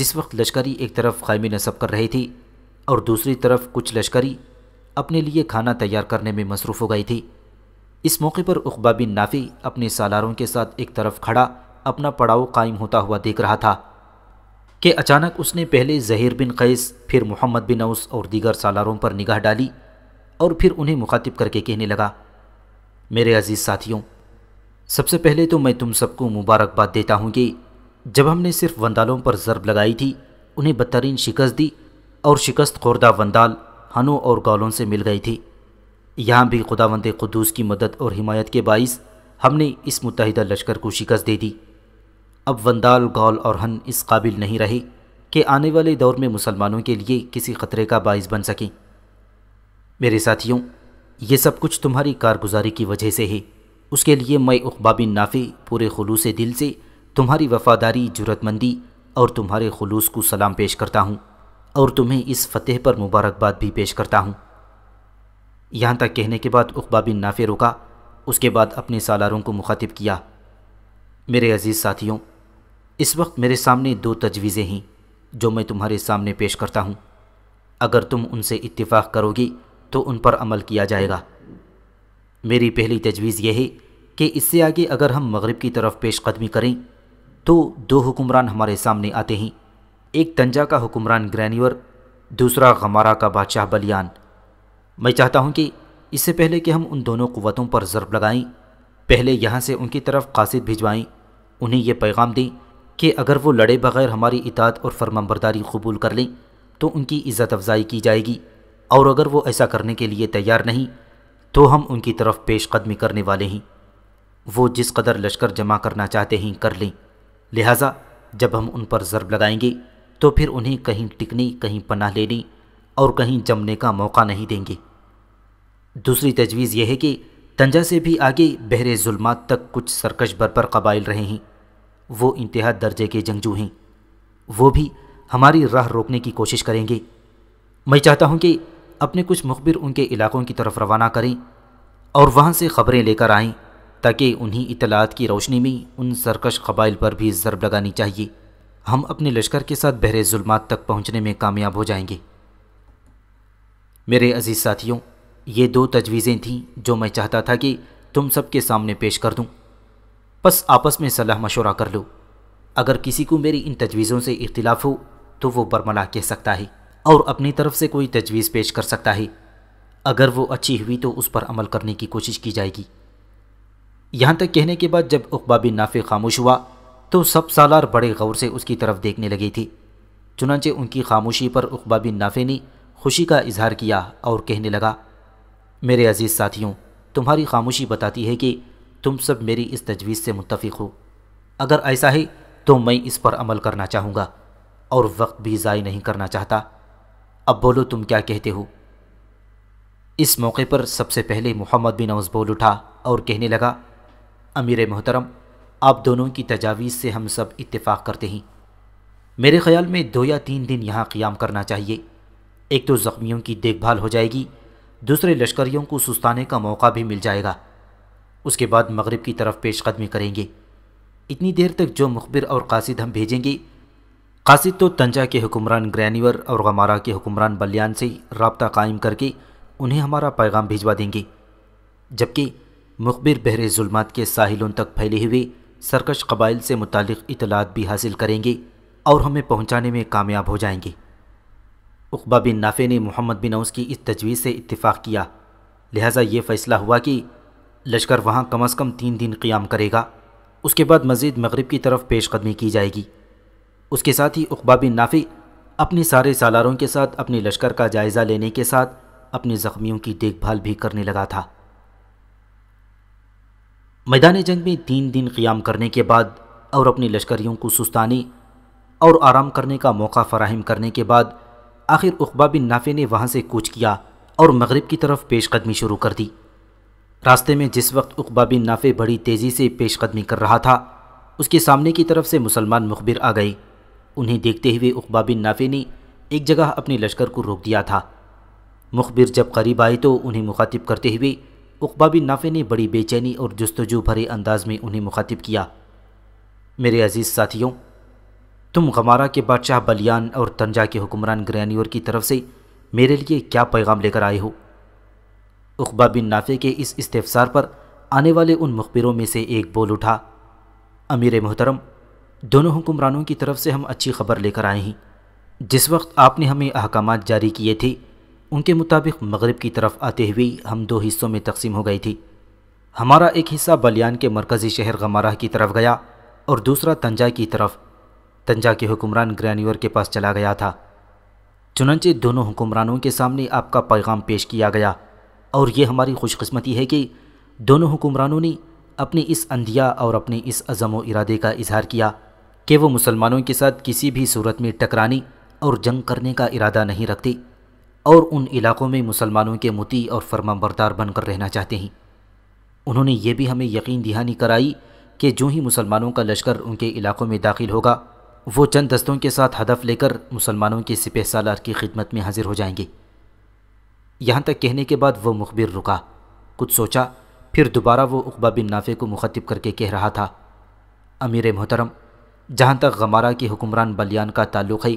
S1: जिस वक्त लश्करी एक तरफ खैमी नसब कर रही थी और दूसरी तरफ कुछ लश्करी अपने लिए खाना तैयार करने में मसरूफ़ हो गई थी इस मौके पर उकबा बिन नाफी अपने सालारों के साथ एक तरफ खड़ा अपना पड़ाव कायम होता हुआ देख रहा था कि अचानक उसने पहले जहीर बिन कैस फिर मोहम्मद बिन औस और दीगर सालारों पर निगाह डाली और फिर उन्हें मुखातिब करके कहने लगा मेरे अजीज़ साथियों सबसे पहले तो मैं तुम सबको मुबारकबाद देता हूँ कि जब हमने सिर्फ वंदालों पर ज़रब लगाई थी उन्हें बदतरीन शिकस्त दी और शिकस्त खोरदा वंदाल हनु और गालों से मिल गई थी यहाँ भी खुदावंद कुदूस की मदद और हिमायत के बाइस हमने इस मुतहदा लश्कर को शिकस्त दे दी अब वंदाल गौल और हन इस काबिल नहीं रहे कि आने वाले दौर में मुसलमानों के लिए किसी ख़तरे का बाइस बन सकें मेरे साथियों ये सब कुछ तुम्हारी कारगुजारी की वजह से है उसके लिए मैं उकबा बिन नाफे पूरे खलूस दिल से तुम्हारी वफादारी जरूरतमंदी और तुम्हारे खलूस को सलाम पेश करता हूँ और तुम्हें इस फतेह पर मुबारकबाद भी पेश करता हूँ यहाँ तक कहने के बाद उकबा बिन नाफे रुका उसके बाद अपने सालारों को मुखातिब किया मेरे अज़ीज़ साथियों इस वक्त मेरे सामने दो तजवीज़ें हैं जो मैं तुम्हारे सामने पेश करता हूँ अगर तुम उनसे इत्तिफाक़ करोगी तो उन पर अमल किया जाएगा मेरी पहली तजवीज़ यह है कि इससे आगे अगर हम मगरब की तरफ पेश कदमी करें तो दो हुक्मरान हमारे सामने आते हैं एक तंजा का हुक्मरान ग्रैन्यूअर दूसरा गमारा का बादशाह बलियान मैं चाहता हूं कि इससे पहले कि हम उन दोनों क़वतों पर ज़रब लगाएं पहले यहाँ से उनकी तरफ कासिद भिजवाएं उन्हें यह पैगाम दें कि अगर वो लड़े बगैर हमारी इताद और फरमबरदारी कबूल कर लें तो उनकी इज़्ज़त अफजाई की जाएगी और अगर वो ऐसा करने के लिए तैयार नहीं तो हम उनकी तरफ पेश कदमी करने वाले हैं वो जिस कदर लश्कर जमा करना चाहते हैं कर लें लिहाजा जब हम उन पर ज़रब लगाएंगे तो फिर उन्हें कहीं टिकने कहीं पनाह लेने और कहीं जमने का मौका नहीं देंगे दूसरी तजवीज़ यह है कि तंजा से भी आगे बहरे जुल्मात तक कुछ सरकश बरपर कबाइल रहे हैं वो इंतहा दर्जे के जंगजू हैं वो भी हमारी राह रोकने की कोशिश करेंगे मैं चाहता हूँ कि अपने कुछ मुखबिर उनके इलाकों की तरफ रवाना करें और वहाँ से ख़बरें लेकर आएँ ताकि उन्हीं इतलात की रोशनी में उन सरकश कबाइल पर भी ज़रब लगानी चाहिए हम अपने लश्कर के साथ बहरे जुल्मात तक पहुंचने में कामयाब हो जाएंगे मेरे अजीज़ साथियों ये दो तजवीज़ें थीं जो मैं चाहता था कि तुम सबके सामने पेश कर दूं। बस आपस में सलाह मशवरा कर लो अगर किसी को मेरी इन तजवीज़ों से इख्तलाफ हो तो वो बरमला कह सकता है और अपनी तरफ से कोई तजवीज़ पेश कर सकता है अगर वो अच्छी हुई तो उस पर अमल करने की कोशिश की जाएगी यहाँ तक कहने के बाद जब उकबा बिन नाफे खामोश हुआ तो सब सालार बड़े गौर से उसकी तरफ देखने लगी थी चुनाचे उनकी खामोशी पर उकबा बिन नाफे ने खुशी का इजहार किया और कहने लगा मेरे अजीज़ साथियों तुम्हारी खामोशी बताती है कि तुम सब मेरी इस तजवीज़ से मुतफिक हो अगर ऐसा है तो मैं इस पर अमल करना चाहूँगा और वक्त भी ज़ाय नहीं करना चाहता अब बोलो तुम क्या कहते हो इस मौके पर सबसे पहले मोहम्मद बिन अवस बोल उठा और कहने लगा अमीर मोहतरम आप दोनों की तजावीज़ से हम सब इत्तेफाक करते हैं मेरे ख्याल में दो या तीन दिन यहाँ क़्याम करना चाहिए एक तो ज़ख्मियों की देखभाल हो जाएगी दूसरे लश्करियों को सुस्ताने का मौका भी मिल जाएगा उसके बाद मगरब की तरफ पेशकदमी करेंगे इतनी देर तक जो मुखबिर और कासिद हम भेजेंगे कासिद तो तंजा के हुक्मरान ग्रैनिवर और गमारा के हुक्मरान बलियान से रबता कायम करके उन्हें हमारा पैगाम भिजवा देंगे जबकि मुखबिर बहरे जुल्मात के साहिलों तक फैले हुए सरकश कबाइल से मुतल इतलात भी हासिल करेंगे और हमें पहुँचाने में कामयाब हो जाएंगे उकबा बिन नाफे ने मोहम्मद बिन औस की इस तजवीज़ से इत्तेफाक किया लिहाजा ये फ़ैसला हुआ कि लश्कर वहाँ कम अज़ कम तीन दिन क़्याम करेगा उसके बाद मज़ीद मगरब की तरफ पेशकदमी की जाएगी उसके साथ ही उकबा बिन नाफे अपने सारे सालारों के साथ अपने लश्कर का जायज़ा लेने के साथ अपने ज़ख्मियों की देखभाल भी करने लगा था मैदान जंग में तीन दिन क़्याम करने के बाद और अपने लश्करियों को सुस्तानी और आराम करने का मौका फराहम करने के बाद आखिर उखबा बिन नाफे ने वहाँ से कूच किया और मगरब की तरफ पेशकदमी शुरू कर दी रास्ते में जिस वक्त उखबा बिन नाफे बड़ी तेज़ी से पेशकदमी कर रहा था उसके सामने की तरफ से मुसलमान मुखबिर आ गए उन्हें देखते हुए उखबा बिन नाफे ने एक जगह अपने लश्कर को रोक दिया था मुखबिर जब करीब आए तो उन्हें मुखातिब करते हुए उकबा बिन नाफे ने बड़ी बेचैनी और जस्तजू भरे अंदाज में उन्हें मुखातिब किया मेरे अजीज़ साथियों तुम गमारा के बादशाह बलियान और तंजा के हुक्मरान ग्रैनियोर की तरफ से मेरे लिए क्या पैगाम लेकर आए हो उकबा बिन नाफे के इस इस्तेफसार पर आने वाले उन मुखबिरों में से एक बोल उठा अमीर मोहतरम दोनों हुक्मरानों की तरफ से हम अच्छी खबर लेकर आए हैं जिस वक्त आपने हमें अहकाम जारी किए थे उनके मुताबिक मगरब की तरफ आते हुए हम दो हिस्सों में तकसीम हो गई थी हमारा एक हिस्सा बलियान के मरकज़ी शहर गमारा की तरफ गया और दूसरा तंजा की तरफ तंजा के हुक्मरान ग्रैन्यूअर के पास चला गया था चुनंचे दोनों हुक्मरानों के सामने आपका पैगाम पेश किया गया और ये हमारी खुशकस्मती है कि दोनों हुक्मरानों ने अपने इस अंधिया और अपने इस अज़म इरादे का इजहार किया कि वो मुसलमानों के साथ किसी भी सूरत में टकराने और जंग करने का इरादा नहीं रखती और उन इलाक़ों में मुसलमानों के मुती और फरमाबरदार बनकर रहना चाहते हैं उन्होंने ये भी हमें यकीन दहानी कराई कि जो ही मुसलमानों का लश्कर उनके इलाक़ों में दाखिल होगा वो चंद दस्तों के साथ हदफ लेकर मुसलमानों के सिपह सालार की खिदमत में हाजिर हो जाएंगे यहाँ तक कहने के बाद वो मुखबिर रुका कुछ सोचा फिर दोबारा वो उकबा बिन नाफे को मुखातिब करके कह रहा था अमीर मोहतरम जहाँ तक गमारा के हुक्मरान बलियान का ताल्लुक़ है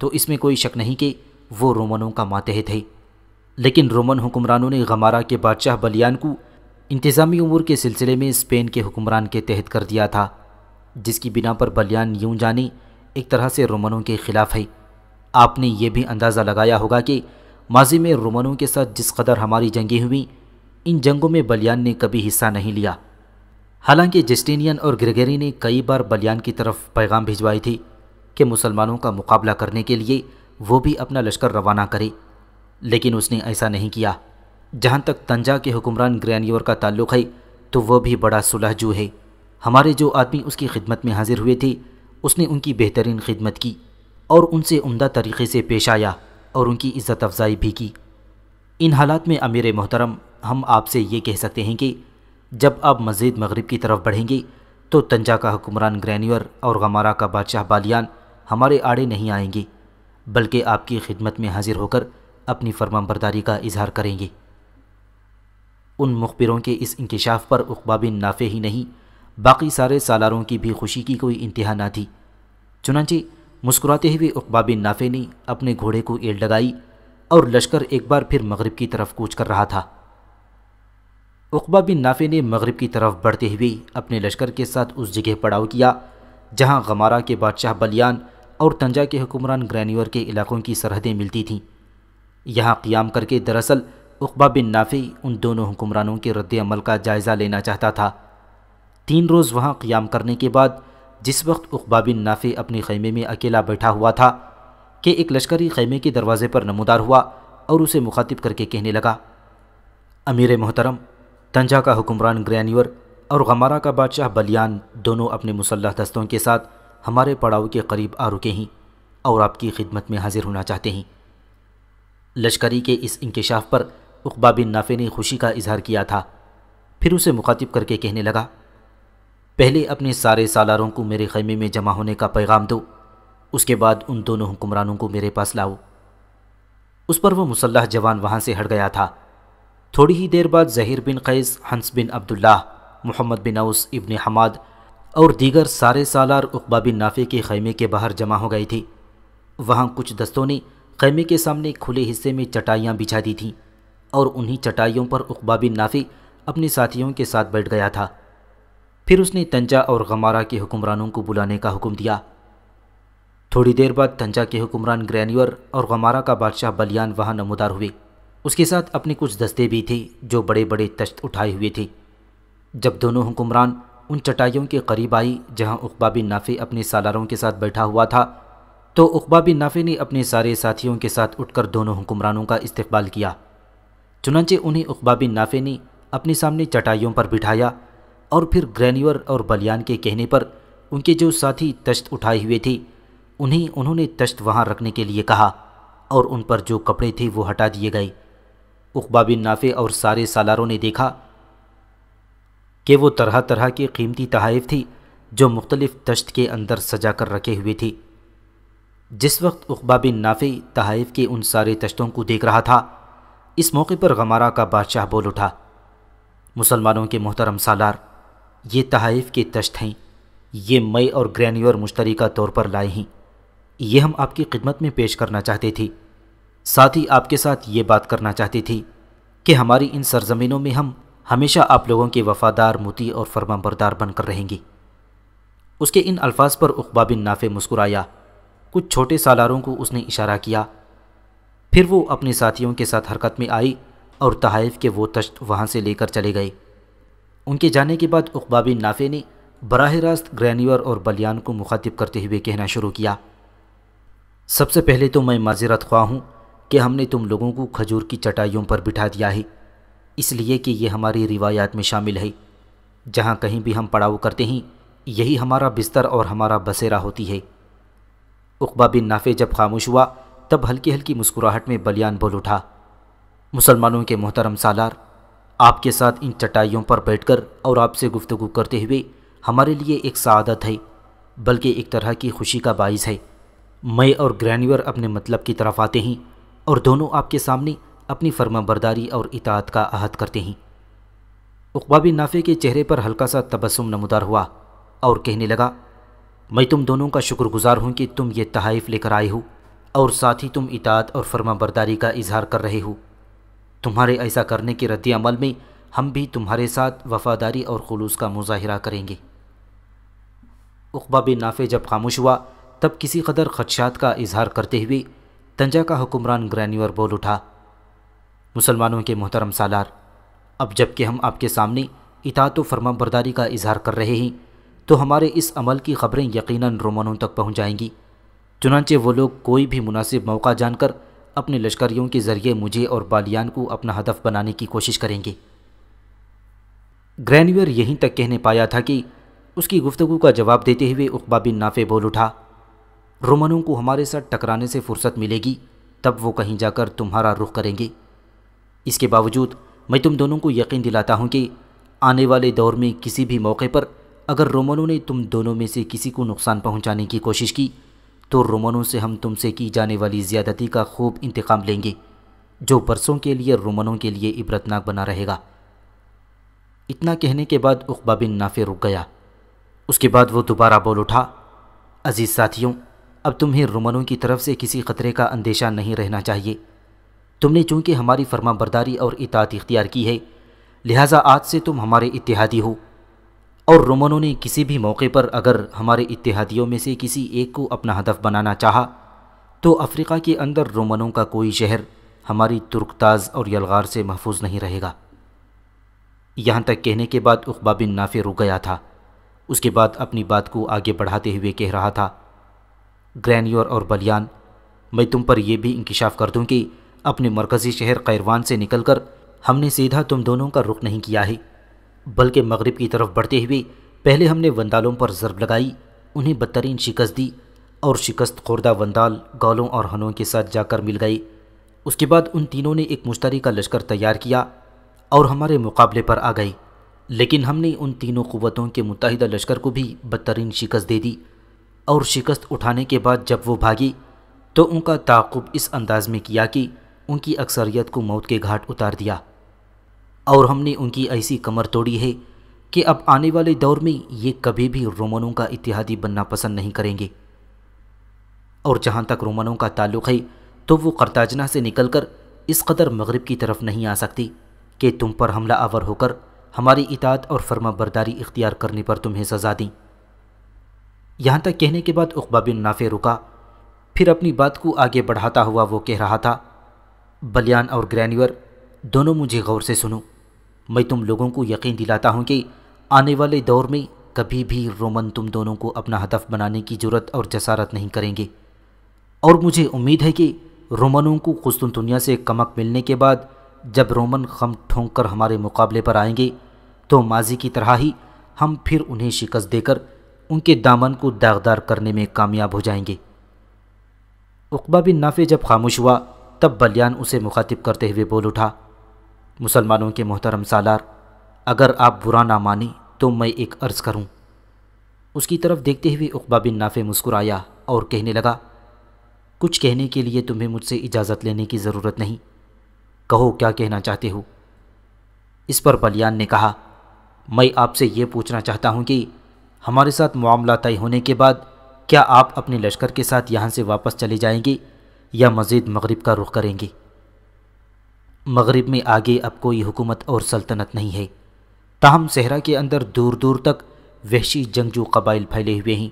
S1: तो इसमें कोई शक नहीं कि वो रोमनों का मातहत थे लेकिन रोमन हुक्मरानों ने गमारा के बादशाह बलियान को इंतज़ामी उमूर के सिलसिले में स्पेन के हुक्मरान के तहत कर दिया था जिसकी बिना पर बलियान यूं जाने एक तरह से रोमनों के ख़िलाफ़ है आपने ये भी अंदाज़ा लगाया होगा कि माजी में रोमनों के साथ जिस कदर हमारी जंगें हुई इन जंगों में बलियान ने कभी हिस्सा नहीं लिया हालांकि जस्टिनियन और ग्रेगरी ने कई बार बलियान की तरफ पैगाम भिजवाई थी कि मुसलमानों का मुकाबला करने के लिए वो भी अपना लश्कर रवाना करे लेकिन उसने ऐसा नहीं किया जहाँ तक तंजा के हुक्मरान ग्रैनियोर का ताल्लुक है तो वह भी बड़ा सुलहजू है हमारे जो आदमी उसकी खिदमत में हाजिर हुए थे उसने उनकी बेहतरीन खिदमत की और उनसे उमदा तरीके से पेश आया और उनकी इज़्ज़त अफजाई भी की इन हालात में अमीर मोहतरम हम आपसे ये कह सकते हैं कि जब आप मज़ीद मगरब की तरफ बढ़ेंगे तो तंजा का हुक्मरान ग्रैनियर और गमारा का बादशाह बालियान हमारे आड़े नहीं आएंगे बल्कि आपकी खिदमत में हाजिर होकर अपनी फरमाबरदारी का इजहार करेंगे उन मुखबिरों के इस इंकशाफ पर उकबा बिन नाफे ही नहीं बाकी सारे सालारों की भी खुशी की कोई इंतहा ना थी चुनाचे मुस्कुराते हुए उकबा बिन नाफे ने अपने घोड़े को एड़ लगाई और लश्कर एक बार फिर मगरब की तरफ कूच कर रहा था उकबा बिन नाफे ने मगरब की तरफ बढ़ते हुए अपने लश्कर के साथ उस जगह पड़ाव किया जहां गमारा के बादशाह बलियान और तंजा के हुक्मरान ग्रैनियर के इलाकों की सरहदें मिलती थीं यहाँ क़्याम करके दरअसल उकबा बिन नाफी उन दोनों हुक्मरानों के रद्दमल का जायज़ा लेना चाहता था तीन रोज़ वहाँ क़्याम करने के बाद जिस वक्त उकबा बिन नाफी अपने खैमे में अकेला बैठा हुआ था कि एक लश्करी खैमे के दरवाज़े पर नमोदार हुआ और उसे मुखातिब करके कहने लगा अमीर मोहतरम तंजा का हुक्मरान ग्रैनियर और गमारा का बादशाह बलियान दोनों अपने मुसल्ह दस्तों के साथ हमारे पड़ाव के करीब आ रुके हैं और आपकी खिदमत में हाजिर होना चाहते हैं लश्करी के इस इंकशाफ पर उकबा बिन नाफे ने खुशी का इजहार किया था फिर उसे मुखातिब करके कहने लगा पहले अपने सारे सालारों को मेरे खैमे में जमा होने का पैगाम दो उसके बाद उन दोनों हुक्मरानों को मेरे पास लाओ उस पर वह मुसल्ह जवान वहाँ से हट गया था थोड़ी ही देर बाद जहीर बिन कैस हंस बिन अब्दुल्ला मोहम्मद बिन औस इबन हमाद और दीगर सारे सालार उकबा बिन नाफे के खैमे के बाहर जमा हो गई थी वहाँ कुछ दस्तों ने खैमे के सामने खुले हिस्से में चटाइयाँ बिछा दी थीं और उन्हीं चटाइयों पर उकबा बिन नाफे अपने साथियों के साथ बैठ गया था फिर उसने तंजा और गमारा के हुक्मरानों को बुलाने का हुक्म दिया थोड़ी देर बाद तंजा के हुक्मरान ग्रैन्यूअर और गमारा का बादशाह बलियान वहाँ नमोदार हुए उसके साथ अपने कुछ दस्ते भी थे जो बड़े बड़े तश्त उठाए हुए थे जब दोनों हुक्मरान उन चटाइयों के करीब आई जहां उकबा बिन नाफे अपने सालारों के साथ बैठा हुआ था तो उकबा बिन नाफे ने अपने सारे साथियों के साथ उठकर दोनों हुक्मरानों का इस्तकबाल किया चुनाचे उन्हें उकबा बिन नाफे ने अपने सामने चटाइयों पर बिठाया और फिर ग्रैन्यूअर और बलियान के कहने पर उनके जो साथी तश्त उठाए हुए थे उन्हें उन्होंने तश्त वहाँ रखने के लिए कहा और उन पर जो कपड़े थे वो हटा दिए गए उकबा बिन नाफे और सारे सालारों ने देखा कि वो तरह तरह की कीमती तहाइफ थी जो मुख्तलिफ दश्त के अंदर सजा कर रखे हुए थी जिस वक्त उकबा बिन नाफी तहाइफ के उन सारे तश्तों को देख रहा था इस मौके पर गमारा का बादशाह बोल उठा मुसलमानों के मोहतरम सालार ये तहाइफ के दश्त हैं ये मई और ग्रैन्यूर मुश्तरका तौर पर लाए हैं ये हम आपकी खिदमत में पेश करना चाहते थे साथ ही आपके साथ ये बात करना चाहती थी कि हमारी इन सरजमीनों में हम हमेशा आप लोगों के वफादार मुती और फर्माबरदार बनकर रहेंगी उसके इन अल्फाज पर उकबा बिन नाफे मुस्कुराया कुछ छोटे सालारों को उसने इशारा किया फिर वो अपने साथियों के साथ हरकत में आई और तहाइफ के वो तश्त वहाँ से लेकर चले गए उनके जाने के बाद उकबा बिन नाफे ने बरह रास्त ग्रैन्यूअर और बलियान को मुखातिब करते हुए कहना शुरू किया सबसे पहले तो मैं माजरत ख्वाह हूँ कि हमने तुम लोगों को खजूर की चटाइयों पर बिठा दिया है इसलिए कि ये हमारी रिवायात में शामिल है जहाँ कहीं भी हम पड़ाव करते हैं यही हमारा बिस्तर और हमारा बसेरा होती है उकबा बिन नाफे जब खामोश हुआ तब हल्की हल्की मुस्कुराहट में बलियान बोल उठा मुसलमानों के मोहतरम सालार आपके साथ इन चटाइयों पर बैठकर और आपसे गुफ्तु करते हुए हमारे लिए एक सदत है बल्कि एक तरह की खुशी का बायस है मैं और ग्रैन्यर अपने मतलब की तरफ आते हैं और दोनों आपके सामने अपनी फर्मा बरदारी और इतात का अहद करते हैं उकबा बिन नाफे के चेहरे पर हल्का सा तबसम नमदार हुआ और कहने लगा मैं तुम दोनों का शुक्रगुजार हूँ कि तुम ये तहाइफ लेकर आए हो और साथ ही तुम इतात और फर्मा बरदारी का इजहार कर रहे हो तुम्हारे ऐसा करने के रद्द अमल में हम भी तुम्हारे साथ वफादारी और खलूस का मुजाहरा करेंगे उकबा बिन नाफे जब खामोश हुआ तब किसी कदर खदशात का इजहार करते हुए तंजा का हुक्मरान ग्रैन्यूअर बोल उठा मुसलमानों के मोहतरम सालार अब जबकि हम आपके सामने इतात व फरमा बरदारी का इजहार कर रहे हैं तो हमारे इस अमल की खबरें यकीनन रोमनों तक पहुंच जाएंगी चुनाचे वो लोग कोई भी मुनासिब मौका जानकर अपने लश्करियों के ज़रिए मुझे और बालियान को अपना हदफ बनाने की कोशिश करेंगे ग्रैनवियर यहीं तक कहने पाया था कि उसकी गुफ्तु का जवाब देते हुए उकबा बिन नाफे बोल उठा रोमनों को हमारे साथ टकराने से फुर्सत मिलेगी तब वो कहीं जाकर तुम्हारा रुख करेंगे इसके बावजूद मैं तुम दोनों को यकीन दिलाता हूँ कि आने वाले दौर में किसी भी मौके पर अगर रोमनों ने तुम दोनों में से किसी को नुकसान पहुँचाने की कोशिश की तो रोमनों से हम तुमसे की जाने वाली ज़्यादती का खूब इंतकाम लेंगे जो बरसों के लिए रोमनों के लिए इबरतनाक बना रहेगा इतना कहने के बाद उकबा बिन नाफे रुक गया उसके बाद वो दोबारा बोल उठा अजीज़ साथियों अब तुम्हें रोमनों की तरफ से किसी ख़तरे का अंदेशा नहीं रहना चाहिए तुमने चूँकि हमारी फर्मा बरदारी और इतात इख्तियार की है लिहाजा आज से तुम हमारे इतिहादी हो और रोमनों ने किसी भी मौके पर अगर हमारे इतिहादियों में से किसी एक को अपना हदफ बनाना चाहा तो अफ्रीका के अंदर रोमनों का कोई शहर हमारी तुर्कताज और यलगार से महफूज नहीं रहेगा यहाँ तक कहने के बाद उकबा बिन नाफे रुक गया था उसके बाद अपनी बात को आगे बढ़ाते हुए कह रहा था ग्रैनियर और बलियान मैं तुम पर यह भी इंकशाफ कर दूँ कि अपने मरकज़ी शहर खैरवान से निकलकर हमने सीधा तुम दोनों का रुख नहीं किया है बल्कि मगरब की तरफ बढ़ते हुए पहले हमने वंदालों पर ज़रब लगाई उन्हें बदतरीन शिकस्त दी और शिकस्त खुर्दा वंदाल गालों और हनों के साथ जाकर मिल गई उसके बाद उन तीनों ने एक का लश्कर तैयार किया और हमारे मुकाबले पर आ गई लेकिन हमने उन तीनों क़वतों के मुतहदा लश्कर को भी बदतरीन शिकस्त दे दी और शिकस्त उठाने के बाद जब वो भागी तो उनका ताकुब इस अंदाज़ में किया कि उनकी अक्सरियत को मौत के घाट उतार दिया और हमने उनकी ऐसी कमर तोड़ी है कि अब आने वाले दौर में ये कभी भी रोमनों का इतिहादी बनना पसंद नहीं करेंगे और जहाँ तक रोमनों का ताल्लुक़ है तो वो करताजना से निकलकर इस कदर मगरब की तरफ नहीं आ सकती कि तुम पर हमला आवर होकर हमारी इताद और फर्मा बरदारी इख्तियार करने पर तुम्हें सजा दी यहाँ तक कहने के बाद उकबा बिन नाफे रुका फिर अपनी बात को आगे बढ़ाता हुआ वो कह रहा था बलियान और ग्रैन्यूअर दोनों मुझे गौर से सुनो मैं तुम लोगों को यकीन दिलाता हूँ कि आने वाले दौर में कभी भी रोमन तुम दोनों को अपना हदफ बनाने की जरूरत और जसारत नहीं करेंगे और मुझे उम्मीद है कि रोमनों को खुस्तुन दुनिया से कमक मिलने के बाद जब रोमन खम ठोंक कर हमारे मुकाबले पर आएंगे तो माजी की तरह ही हम फिर उन्हें शिकस्त देकर उनके दामन को दागदार करने में कामयाब हो जाएंगे उकबा बिन नाफे जब खामोश हुआ तब बलियान उसे मुखातिब करते हुए बोल उठा मुसलमानों के मोहतरम सालार अगर आप बुरा ना माने तो मैं एक अर्ज़ करूं। उसकी तरफ देखते हुए उकबा बिन नाफे मुस्कुराया और कहने लगा कुछ कहने के लिए तुम्हें मुझसे इजाज़त लेने की ज़रूरत नहीं कहो क्या कहना चाहते हो इस पर बलियान ने कहा मैं आपसे ये पूछना चाहता हूँ कि हमारे साथ मामला तय होने के बाद क्या आप अपने लश्कर के साथ यहाँ से वापस चले जाएंगे या मज़ीद मगरब का रुख करेंगे मगरब में आगे अब कोई हुकूमत और सल्तनत नहीं है ताहम सहरा के अंदर दूर दूर तक वहशी जंगजू कबाइल फैले हुए हैं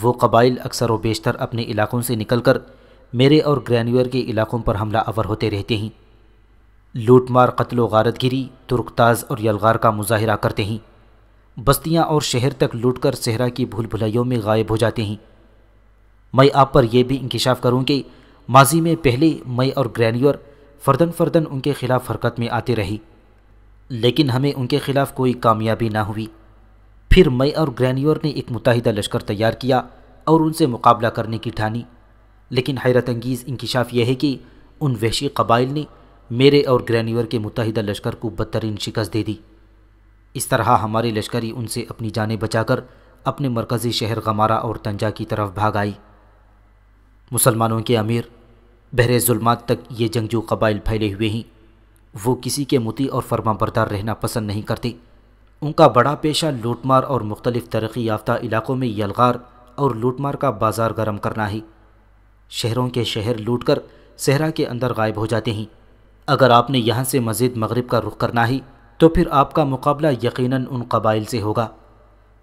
S1: वो कबाइल अक्सर व बेशतर अपने इलाकों से निकल कर मेरे और ग्रैनवेयर के इलाकों पर हमला अवर होते रहते हैं लूटमार कत्ल गारतगिरी तुर्कताज और यलगार का मुजाहरा करते हैं बस्तियाँ और शहर तक लूट कर सहरा की भूल भुलाइयों में गायब हो जाते हैं मैं आप पर यह भी इंकशाफ करूँ कि माजी में पहले मई और ग्रैनियर फर्दन फर्दन उनके खिलाफ हरकत में आती रही लेकिन हमें उनके खिलाफ कोई कामयाबी ना हुई फिर मई और ग्रैनियर ने एक मुतहदा लश्कर तैयार किया और उनसे मुकाबला करने की ठानी लेकिन हैरत अंगीज़ इंकशाफ यह है कि उन वहशी कबाइल ने मेरे और ग्रैनियर के मुतहदा लश्कर को बदतरीन शिकस्त दे दी इस तरह हमारे लश्करी उनसे अपनी जानें बचाकर अपने मरकज़ी शहर गमारा और तंजा की तरफ भाग आई मुसलमानों के अमीर बहरे जुल्मात तक ये जंगजू कबाइल फैले हुए हैं वो किसी के मुती और फर्माबरदार बरदार रहना पसंद नहीं करते उनका बड़ा पेशा लूटमार और मुख्तलिफ़ तरक्की याफ्ता इलाक़ों में यलगार और लूटमार का बाज़ार गर्म करना है शहरों के शहर लूट कर सहरा के अंदर गायब हो जाते हैं अगर आपने यहाँ से मज़ीद मगरब का रुख करना है तो फिर आपका मुकाबला यकीन उन कबाइल से होगा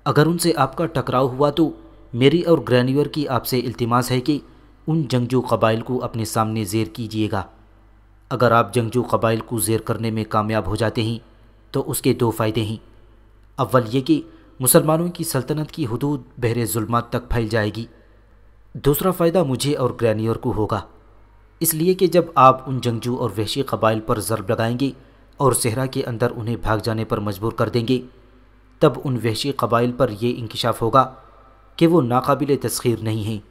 S1: अगर उनसे आपका टकराव हुआ तो मेरी और ग्रैन्यूअर की आपसे इल्तिमास है कि उन जंगजू कबाइल को अपने सामने जेर कीजिएगा अगर आप जंगजू कबाइल को जेर करने में कामयाब हो जाते हैं तो उसके दो फ़ायदे हैं अव्वल ये कि मुसलमानों की सल्तनत की हदूद बहर जुल्मात तक फैल जाएगी दूसरा फ़ायदा मुझे और ग्रैनियर को होगा इसलिए कि जब आप उन जंगजू और वहशी कबाइल पर ज़रब लगाएंगे और सहरा के अंदर उन्हें भाग जाने पर मजबूर कर देंगे तब उन वहशी कबाइल पर यह इंकशाफ होगा कि वो नाकबिल तस्खीर नहीं हैं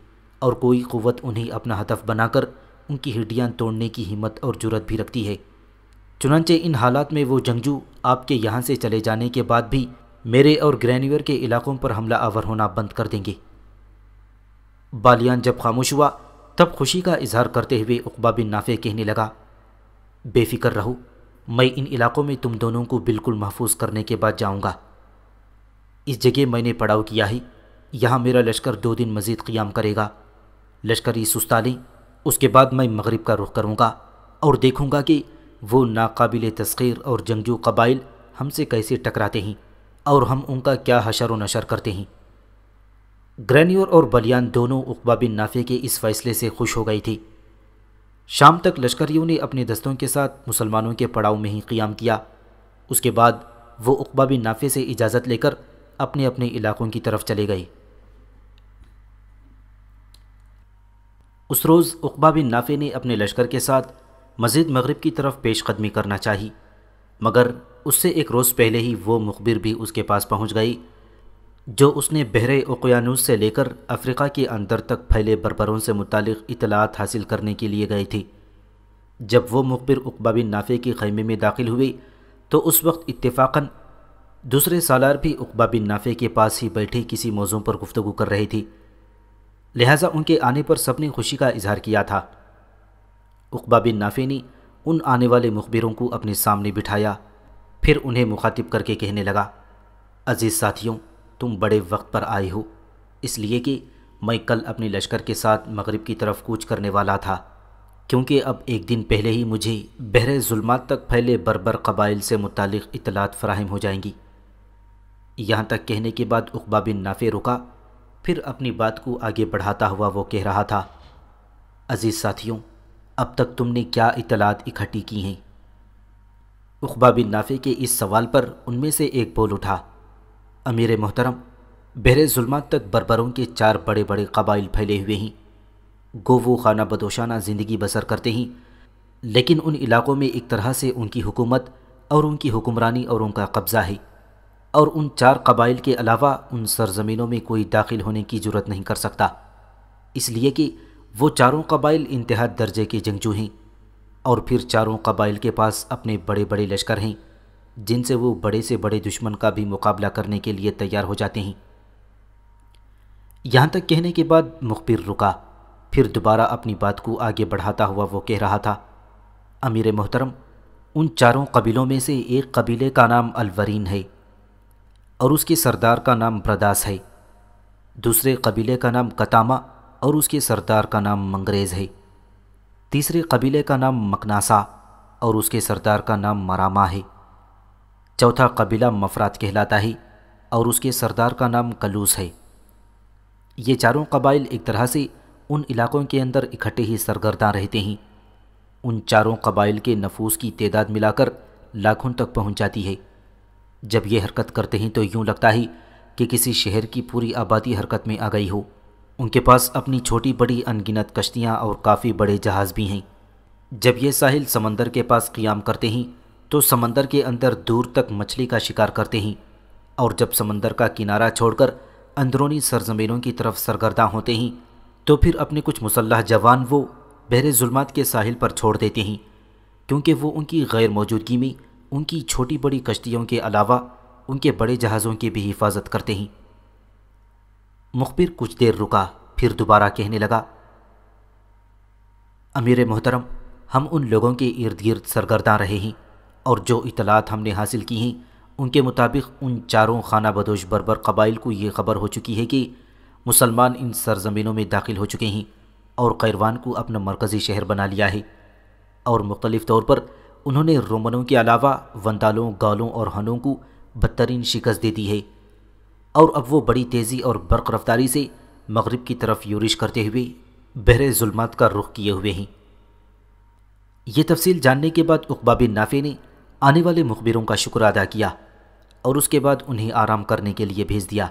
S1: और कोई क़वत उन्हें अपना हदफ बनाकर उनकी हड्डियाँ तोड़ने की हिम्मत और जुरत भी रखती है चुनानचे इन हालात में वो जंगजू आपके यहाँ से चले जाने के बाद भी मेरे और ग्रैन्यूअर के इलाकों पर हमला आवर होना बंद कर देंगे बालियान जब खामोश हुआ तब खुशी का इजहार करते हुए उकबा बिन नाफे कहने लगा बेफिक्र रहो मैं इन इलाकों में तुम दोनों को बिल्कुल महफूज करने के बाद जाऊंगा इस जगह मैंने पड़ाव किया ही यहाँ मेरा लश्कर दो दिन मज़ीद क़याम करेगा लश्करी सुस्ता लें उसके बाद मैं मगरब का रुख करूँगा और देखूँगा कि वो नाकाबिल तस्खीर और जंगजू कबाइल हमसे कैसे टकराते हैं और हम उनका क्या हशर व नशर करते हैं ग्रैनियर और बलियान दोनों उकबा बिन नाफे के इस फैसले से खुश हो गई थी शाम तक लश्करियों ने अपने दस्तों के साथ मुसलमानों के पड़ाव में ही क़ियाम किया उसके बाद वो उकबा बिन नाफे से इजाज़त लेकर अपने अपने इलाकों की तरफ चले गए उस रोज़ उकबा बिन नाफे ने अपने लश्कर के साथ मजीद मगरब की तरफ पेशकदमी करना चाही मगर उससे एक रोज़ पहले ही वो मुखबिर भी उसके पास पहुंच गई जो उसने बहरे ओकयानूस से लेकर अफ्रीका के अंदर तक फैले बरबरों से मुतक इतलात हासिल करने के लिए गई थी जब वो मुखबिर उकबा बिन नाफे के खैमे में दाखिल हुई तो उस वक्त इत्तेफाक़न दूसरे सालार भी उकबा बिन नाफे के पास ही बैठे किसी मौजू पर गुफ्तु कर रही थी लिहाजा उनके आने पर सबने खुशी का इजहार किया था उकबा बिन नाफे ने उन आने वाले मुखबिरों को अपने सामने बिठाया फिर उन्हें मुखातिब करके कहने लगा अजीज़ साथियों तुम बड़े वक्त पर आए हो इसलिए कि मैं कल अपने लश्कर के साथ मगरिब की तरफ कूच करने वाला था क्योंकि अब एक दिन पहले ही मुझे बहरे जुल्मात तक फैले बरबर कबाइल से मुतल इतलात फ़राहम हो जाएंगी यहाँ तक कहने के बाद उकबा बिन नाफे रुका फिर अपनी बात को आगे बढ़ाता हुआ वो कह रहा था अज़ीज़ साथियों अब तक तुमने क्या इतलात इकट्ठी की हैं उखबा बिन नाफे के इस सवाल पर उनमें से एक बोल उठा अमीर मोहतरम बहरे जुल्मात तक बरबरों के चार बड़े बड़े कबाइल फैले हुए हैं गो वो खाना बदोशाना ज़िंदगी बसर करते हैं लेकिन उन इलाकों में एक तरह से उनकी हुकूमत और उनकी हुक्मरानी और उनका कब्ज़ा है और उन चार कबाइल के अलावा उन सरजमीनों में कोई दाखिल होने की जरूरत नहीं कर सकता इसलिए कि वो चारों कबाइल इंतहा दर्जे के जंगजू हैं और फिर चारों कबाइल के पास अपने बड़े बड़े लश्कर हैं जिनसे वो बड़े से बड़े दुश्मन का भी मुकाबला करने के लिए तैयार हो जाते हैं यहाँ तक कहने के बाद मुखबिर रुका फिर दोबारा अपनी बात को आगे बढ़ाता हुआ वो कह रहा था अमीर मोहतरम उन चारों कबीलों में से एक कबीले का नाम अलवरीन है और उसके सरदार का नाम ब्रदास है दूसरे कबीले का नाम कतामा और उसके सरदार का नाम मंगरेज़ है तीसरे कबीले का नाम मकनासा और उसके सरदार का नाम मरामा है चौथा कबीला मफरात कहलाता है और उसके सरदार का नाम कलूस है ये चारों कबाइल एक तरह से उन इलाकों के अंदर इकट्ठे ही सरगर्दा रहते हैं उन चारों कबाइल के नफूस की तदाद मिलाकर लाखों तक पहुंच जाती है जब ये हरकत करते हैं तो यूँ लगता है कि किसी शहर की पूरी आबादी हरकत में आ गई हो उनके पास अपनी छोटी बड़ी अनगिनत कश्तियाँ और काफ़ी बड़े जहाज़ भी हैं जब ये साहिल समंदर के पास क़ियाम करते हैं तो समंदर के अंदर दूर तक मछली का शिकार करते हैं और जब समंदर का किनारा छोड़कर अंदरूनी सरजमीनों की तरफ सरगर्दा होते हैं तो फिर अपने कुछ मुसल्ह जवान वो बहरे जुल्मात के साहिल पर छोड़ देते हैं क्योंकि वो उनकी गैर मौजूदगी में उनकी छोटी बड़ी कश्तियों के अलावा उनके बड़े जहाज़ों की भी हिफाजत करते हैं मुखबिर कुछ देर रुका फिर दोबारा कहने लगा अमीर मोहतरम हम उन लोगों के इर्द गिर्द सरगर्दा रहे हैं और जो इतलात हमने हासिल की हैं उनके मुताबिक उन चारों खाना बदोश बरबर कबाइल को ये खबर हो चुकी है कि मुसलमान इन सरजमीनों में दाखिल हो चुके हैं और कैरवान को अपना मरकज़ी शहर बना लिया है और मुख्तलिफ तौर पर उन्होंने रोमनों के अलावा वंदालों गालों और हनों को बदतरीन शिकस्त दे दी है और अब वो बड़ी तेज़ी और बर्क रफ्तारी से मगरब की तरफ यूरिश करते हुए बहरे जुल्मात का रुख किए हुए हैं ये तफसील जानने के बाद उकबा बिन नाफे ने आने वाले मुखबिरों का शुक्र अदा किया और उसके बाद उन्हें आराम करने के लिए भेज दिया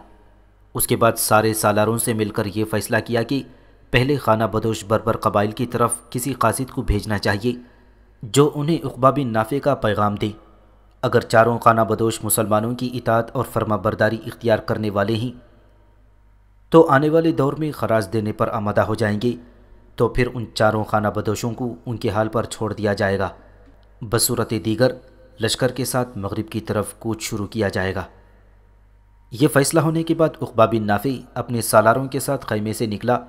S1: उसके बाद सारे सालारों से मिलकर यह फ़ैसला किया कि पहले खाना बदोश बरबर कबाइल की तरफ किसी कासिद को भेजना चाहिए जो उन्हें उकबा बिन नाफे का पैगाम दे अगर चारों खाना बदोश मुसलमानों की इतात और फर्मा बरदारी इख्तियार करने वाले ही तो आने वाले दौर में खराज देने पर आमादा हो जाएंगे तो फिर उन चारों खाना बदोशों को उनके हाल पर छोड़ दिया जाएगा बसूरत दीगर लश्कर के साथ मगरब की तरफ कूच शुरू किया जाएगा ये फ़ैसला होने के बाद उकबा बिन नाफी अपने सालारों के साथ खैमे से निकला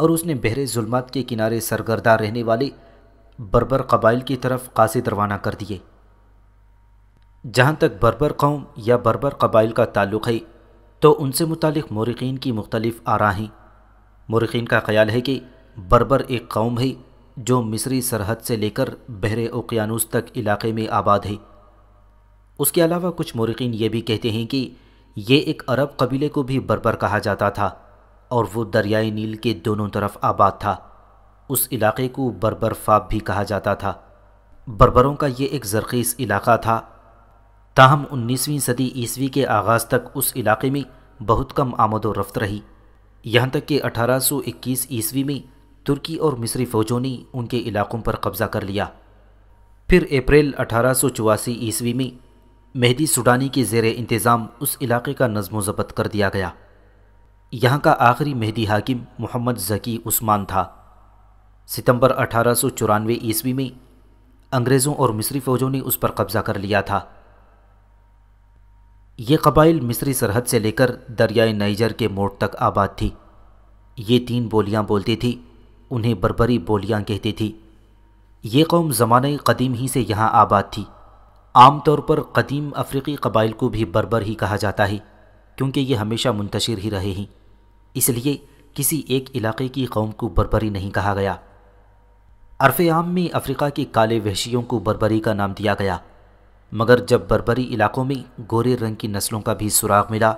S1: और उसने बहरे जुल्मात के किनारे सरगर्दा रहने वाले बर्बर कबाइल की तरफ कासिद रवाना कर दिए जहाँ तक बर्बर कौम या बर्बर कबाइल का ताल्लुक़ है तो उनसे मुतल मौरकिन की मुख्तलिफ आरा हैं मौरकिन का ख्याल है कि बर्बर एक कौम है जो मिस्री सरहद से लेकर बहरे ओकियानूस तक इलाके में आबाद है उसके अलावा कुछ मौरकिन ये भी कहते हैं कि ये एक अरब कबीले को भी बर्बर कहा जाता था और वो दरियाए नील के दोनों तरफ आबाद था उस इलाके को बरबर फाप भी कहा जाता था बरबरों का ये एक जरखीस इलाका था ताहम 19वीं सदी ईस्वी के आगाज़ तक उस इलाके में बहुत कम आमदो रफ्त रही यहाँ तक कि 1821 ईस्वी में तुर्की और मिस्री फ़ौजों ने उनके इलाकों पर कब्ज़ा कर लिया फिर अप्रैल अठारह ईस्वी में मेहदी सुडानी के जेर इंतज़ाम उस इलाके का नज़म ज़बत कर दिया गया यहाँ का आखिरी मेहदी हाकिम मोहम्मद जकी उस्मान था सितंबर अठारह ईस्वी में अंग्रेज़ों और मिस्री फ़ौजों ने उस पर कब्ज़ा कर लिया था ये कबाइल मिस्री सरहद से लेकर दरियाए नाइजर के मोड़ तक आबाद थी ये तीन बोलियाँ बोलती थी उन्हें बरबरी बोलियाँ कहती थी ये कौम ज़माने कदीम ही से यहाँ आबाद थी आमतौर पर कदीम अफ्रीकी कबाइल को भी बरबर ही कहा जाता है क्योंकि ये हमेशा मुंतशिर ही रहे हैं इसलिए किसी एक इलाके की कौम को बरबरी नहीं कहा गया अरफ आम में अफ्रीका के काले वहशियों को बरबरी का नाम दिया गया मगर जब बरबरी इलाकों में गोरे रंग की नस्लों का भी सुराग मिला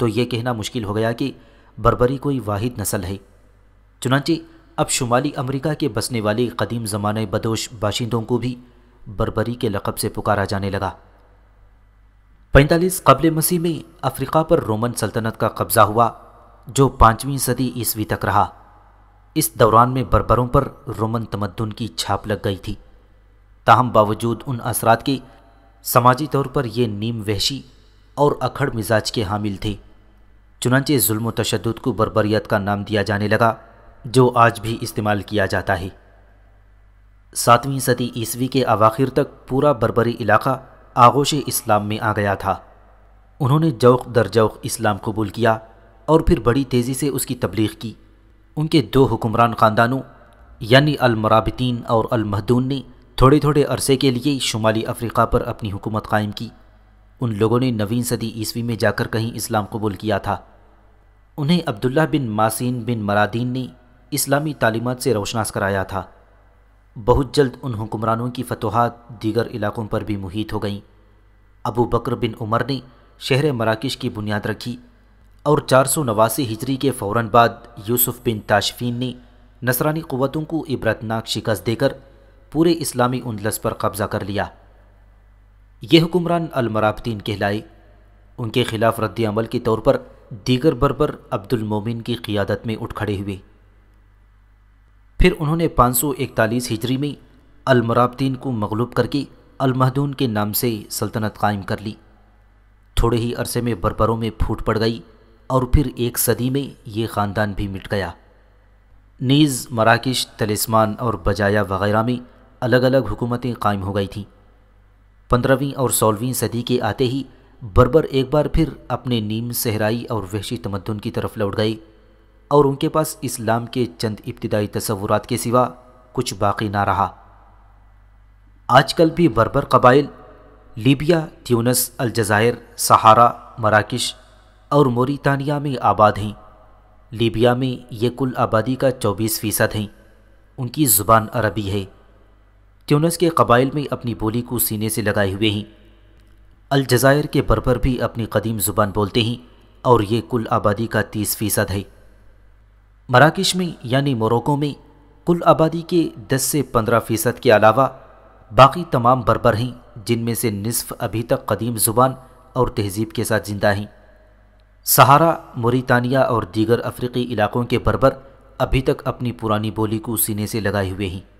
S1: तो ये कहना मुश्किल हो गया कि बरबरी कोई वाहिद नस्ल है चुनाचे अब शुमाली अमेरिका के बसने वाले कदीम ज़माने बदोश बाशिंदों को भी बरबरी के लक़ब से पुकारा जाने लगा पैंतालीस कबल मसीह में अफ्रीका पर रोमन सल्तनत का कब्ज़ा हुआ जो पाँचवीं सदी ईस्वी तक रहा इस दौरान में बर्बरों पर रोमन तमद्दन की छाप लग गई थी ताहम बावजूद उन असरात के समाजी तौर पर ये नीम वहशी और अखड़ मिजाज के हामिल थे चुनाचे जुल्म तशद को बरबरीत का नाम दिया जाने लगा जो आज भी इस्तेमाल किया जाता है सातवीं सदी ईस्वी के अवाखिर तक पूरा बरबरी इलाका आगोश इस्लाम में आ गया था उन्होंने जौक दर जौक इस्लाम कबूल किया और फिर बड़ी तेज़ी से उसकी तबलीग की उनके दो हुक्मरान ख़ानदानों यानी अलमराबतीन और अलमहदून ने थोड़े थोड़े अरसे के लिए शुमाली अफ्रीका पर अपनी हुकूमत कायम की उन लोगों ने नवीन सदी ईस्वी में जाकर कहीं इस्लाम कबूल किया था उन्हें अब्दुल्ला बिन मासिन बिन मरादीन ने इस्लामी तालीमत से रोशनास कराया था बहुत जल्द उन हुक्मरानों की फतोहत दीगर इलाकों पर भी मुहित हो गईं अबू बकर बिन उमर ने शहर मराकश की बुनियाद रखी और चार सौ नवासी हिजरी के फ़ौर बाद यूसुफ बिन ताशफीन ने नसरानी क़वतों को इबरतनाक शिकस्त देकर पूरे इस्लामी उनलस पर कब्ज़ा कर लिया ये हुक्मरान अलमराबतीन कहलाए उनके खिलाफ रद्दमल के तौर पर दीगर बरबर अब्दुलमोमिन की क़ियादत में उठ खड़े हुए फिर उन्होंने पाँच सौ इकतालीस हिजरी में अलमराबतीन को मगलूब करके अलमहदून के नाम से सल्तनत कायम कर ली थोड़े ही अरसे में बरबरों में फूट पड़ गई और फिर एक सदी में ये ख़ानदान भी मिट गया नीज़ मराकश तलिस्मान और बजाया वगैरह में अलग अलग हुकूमतें कायम हो गई थीं पंद्रहवीं और सोलहवीं सदी के आते ही बर्बर एक बार फिर अपने नीम सहराई और वहशी तमदन की तरफ लौट गए और उनके पास इस्लाम के चंद इब्तदाई तस्वुरात के सिवा कुछ बाकी ना रहा आजकल भी बर्बर कबाइल लीबिया ट्यूनस अलजायर सहारा मराकश और मोरितानिया में आबाद हैं लीबिया में ये कुल आबादी का 24 फ़ीसद हैं उनकी ज़ुबान अरबी है ट्यूनस के कबाइल में अपनी बोली को सीने से लगाए हुए हैं अलजायर के बरबर भी अपनी कदीम ज़ुबान बोलते हैं और ये कुल आबादी का 30 फ़ीसद है मराकश में यानी मोरको में कुल आबादी के 10 से 15 फ़ीसद के अलावा बाकी तमाम बरबर हैं जिनमें से निसफ अभी तक कदीम ज़ुबान और तहजीब के साथ ज़िंदा हैं सहारा मोरितानिया और दीगर अफ्रीकी इलाकों के बरबर अभी तक अपनी पुरानी बोली को सीने से लगाए हुए हैं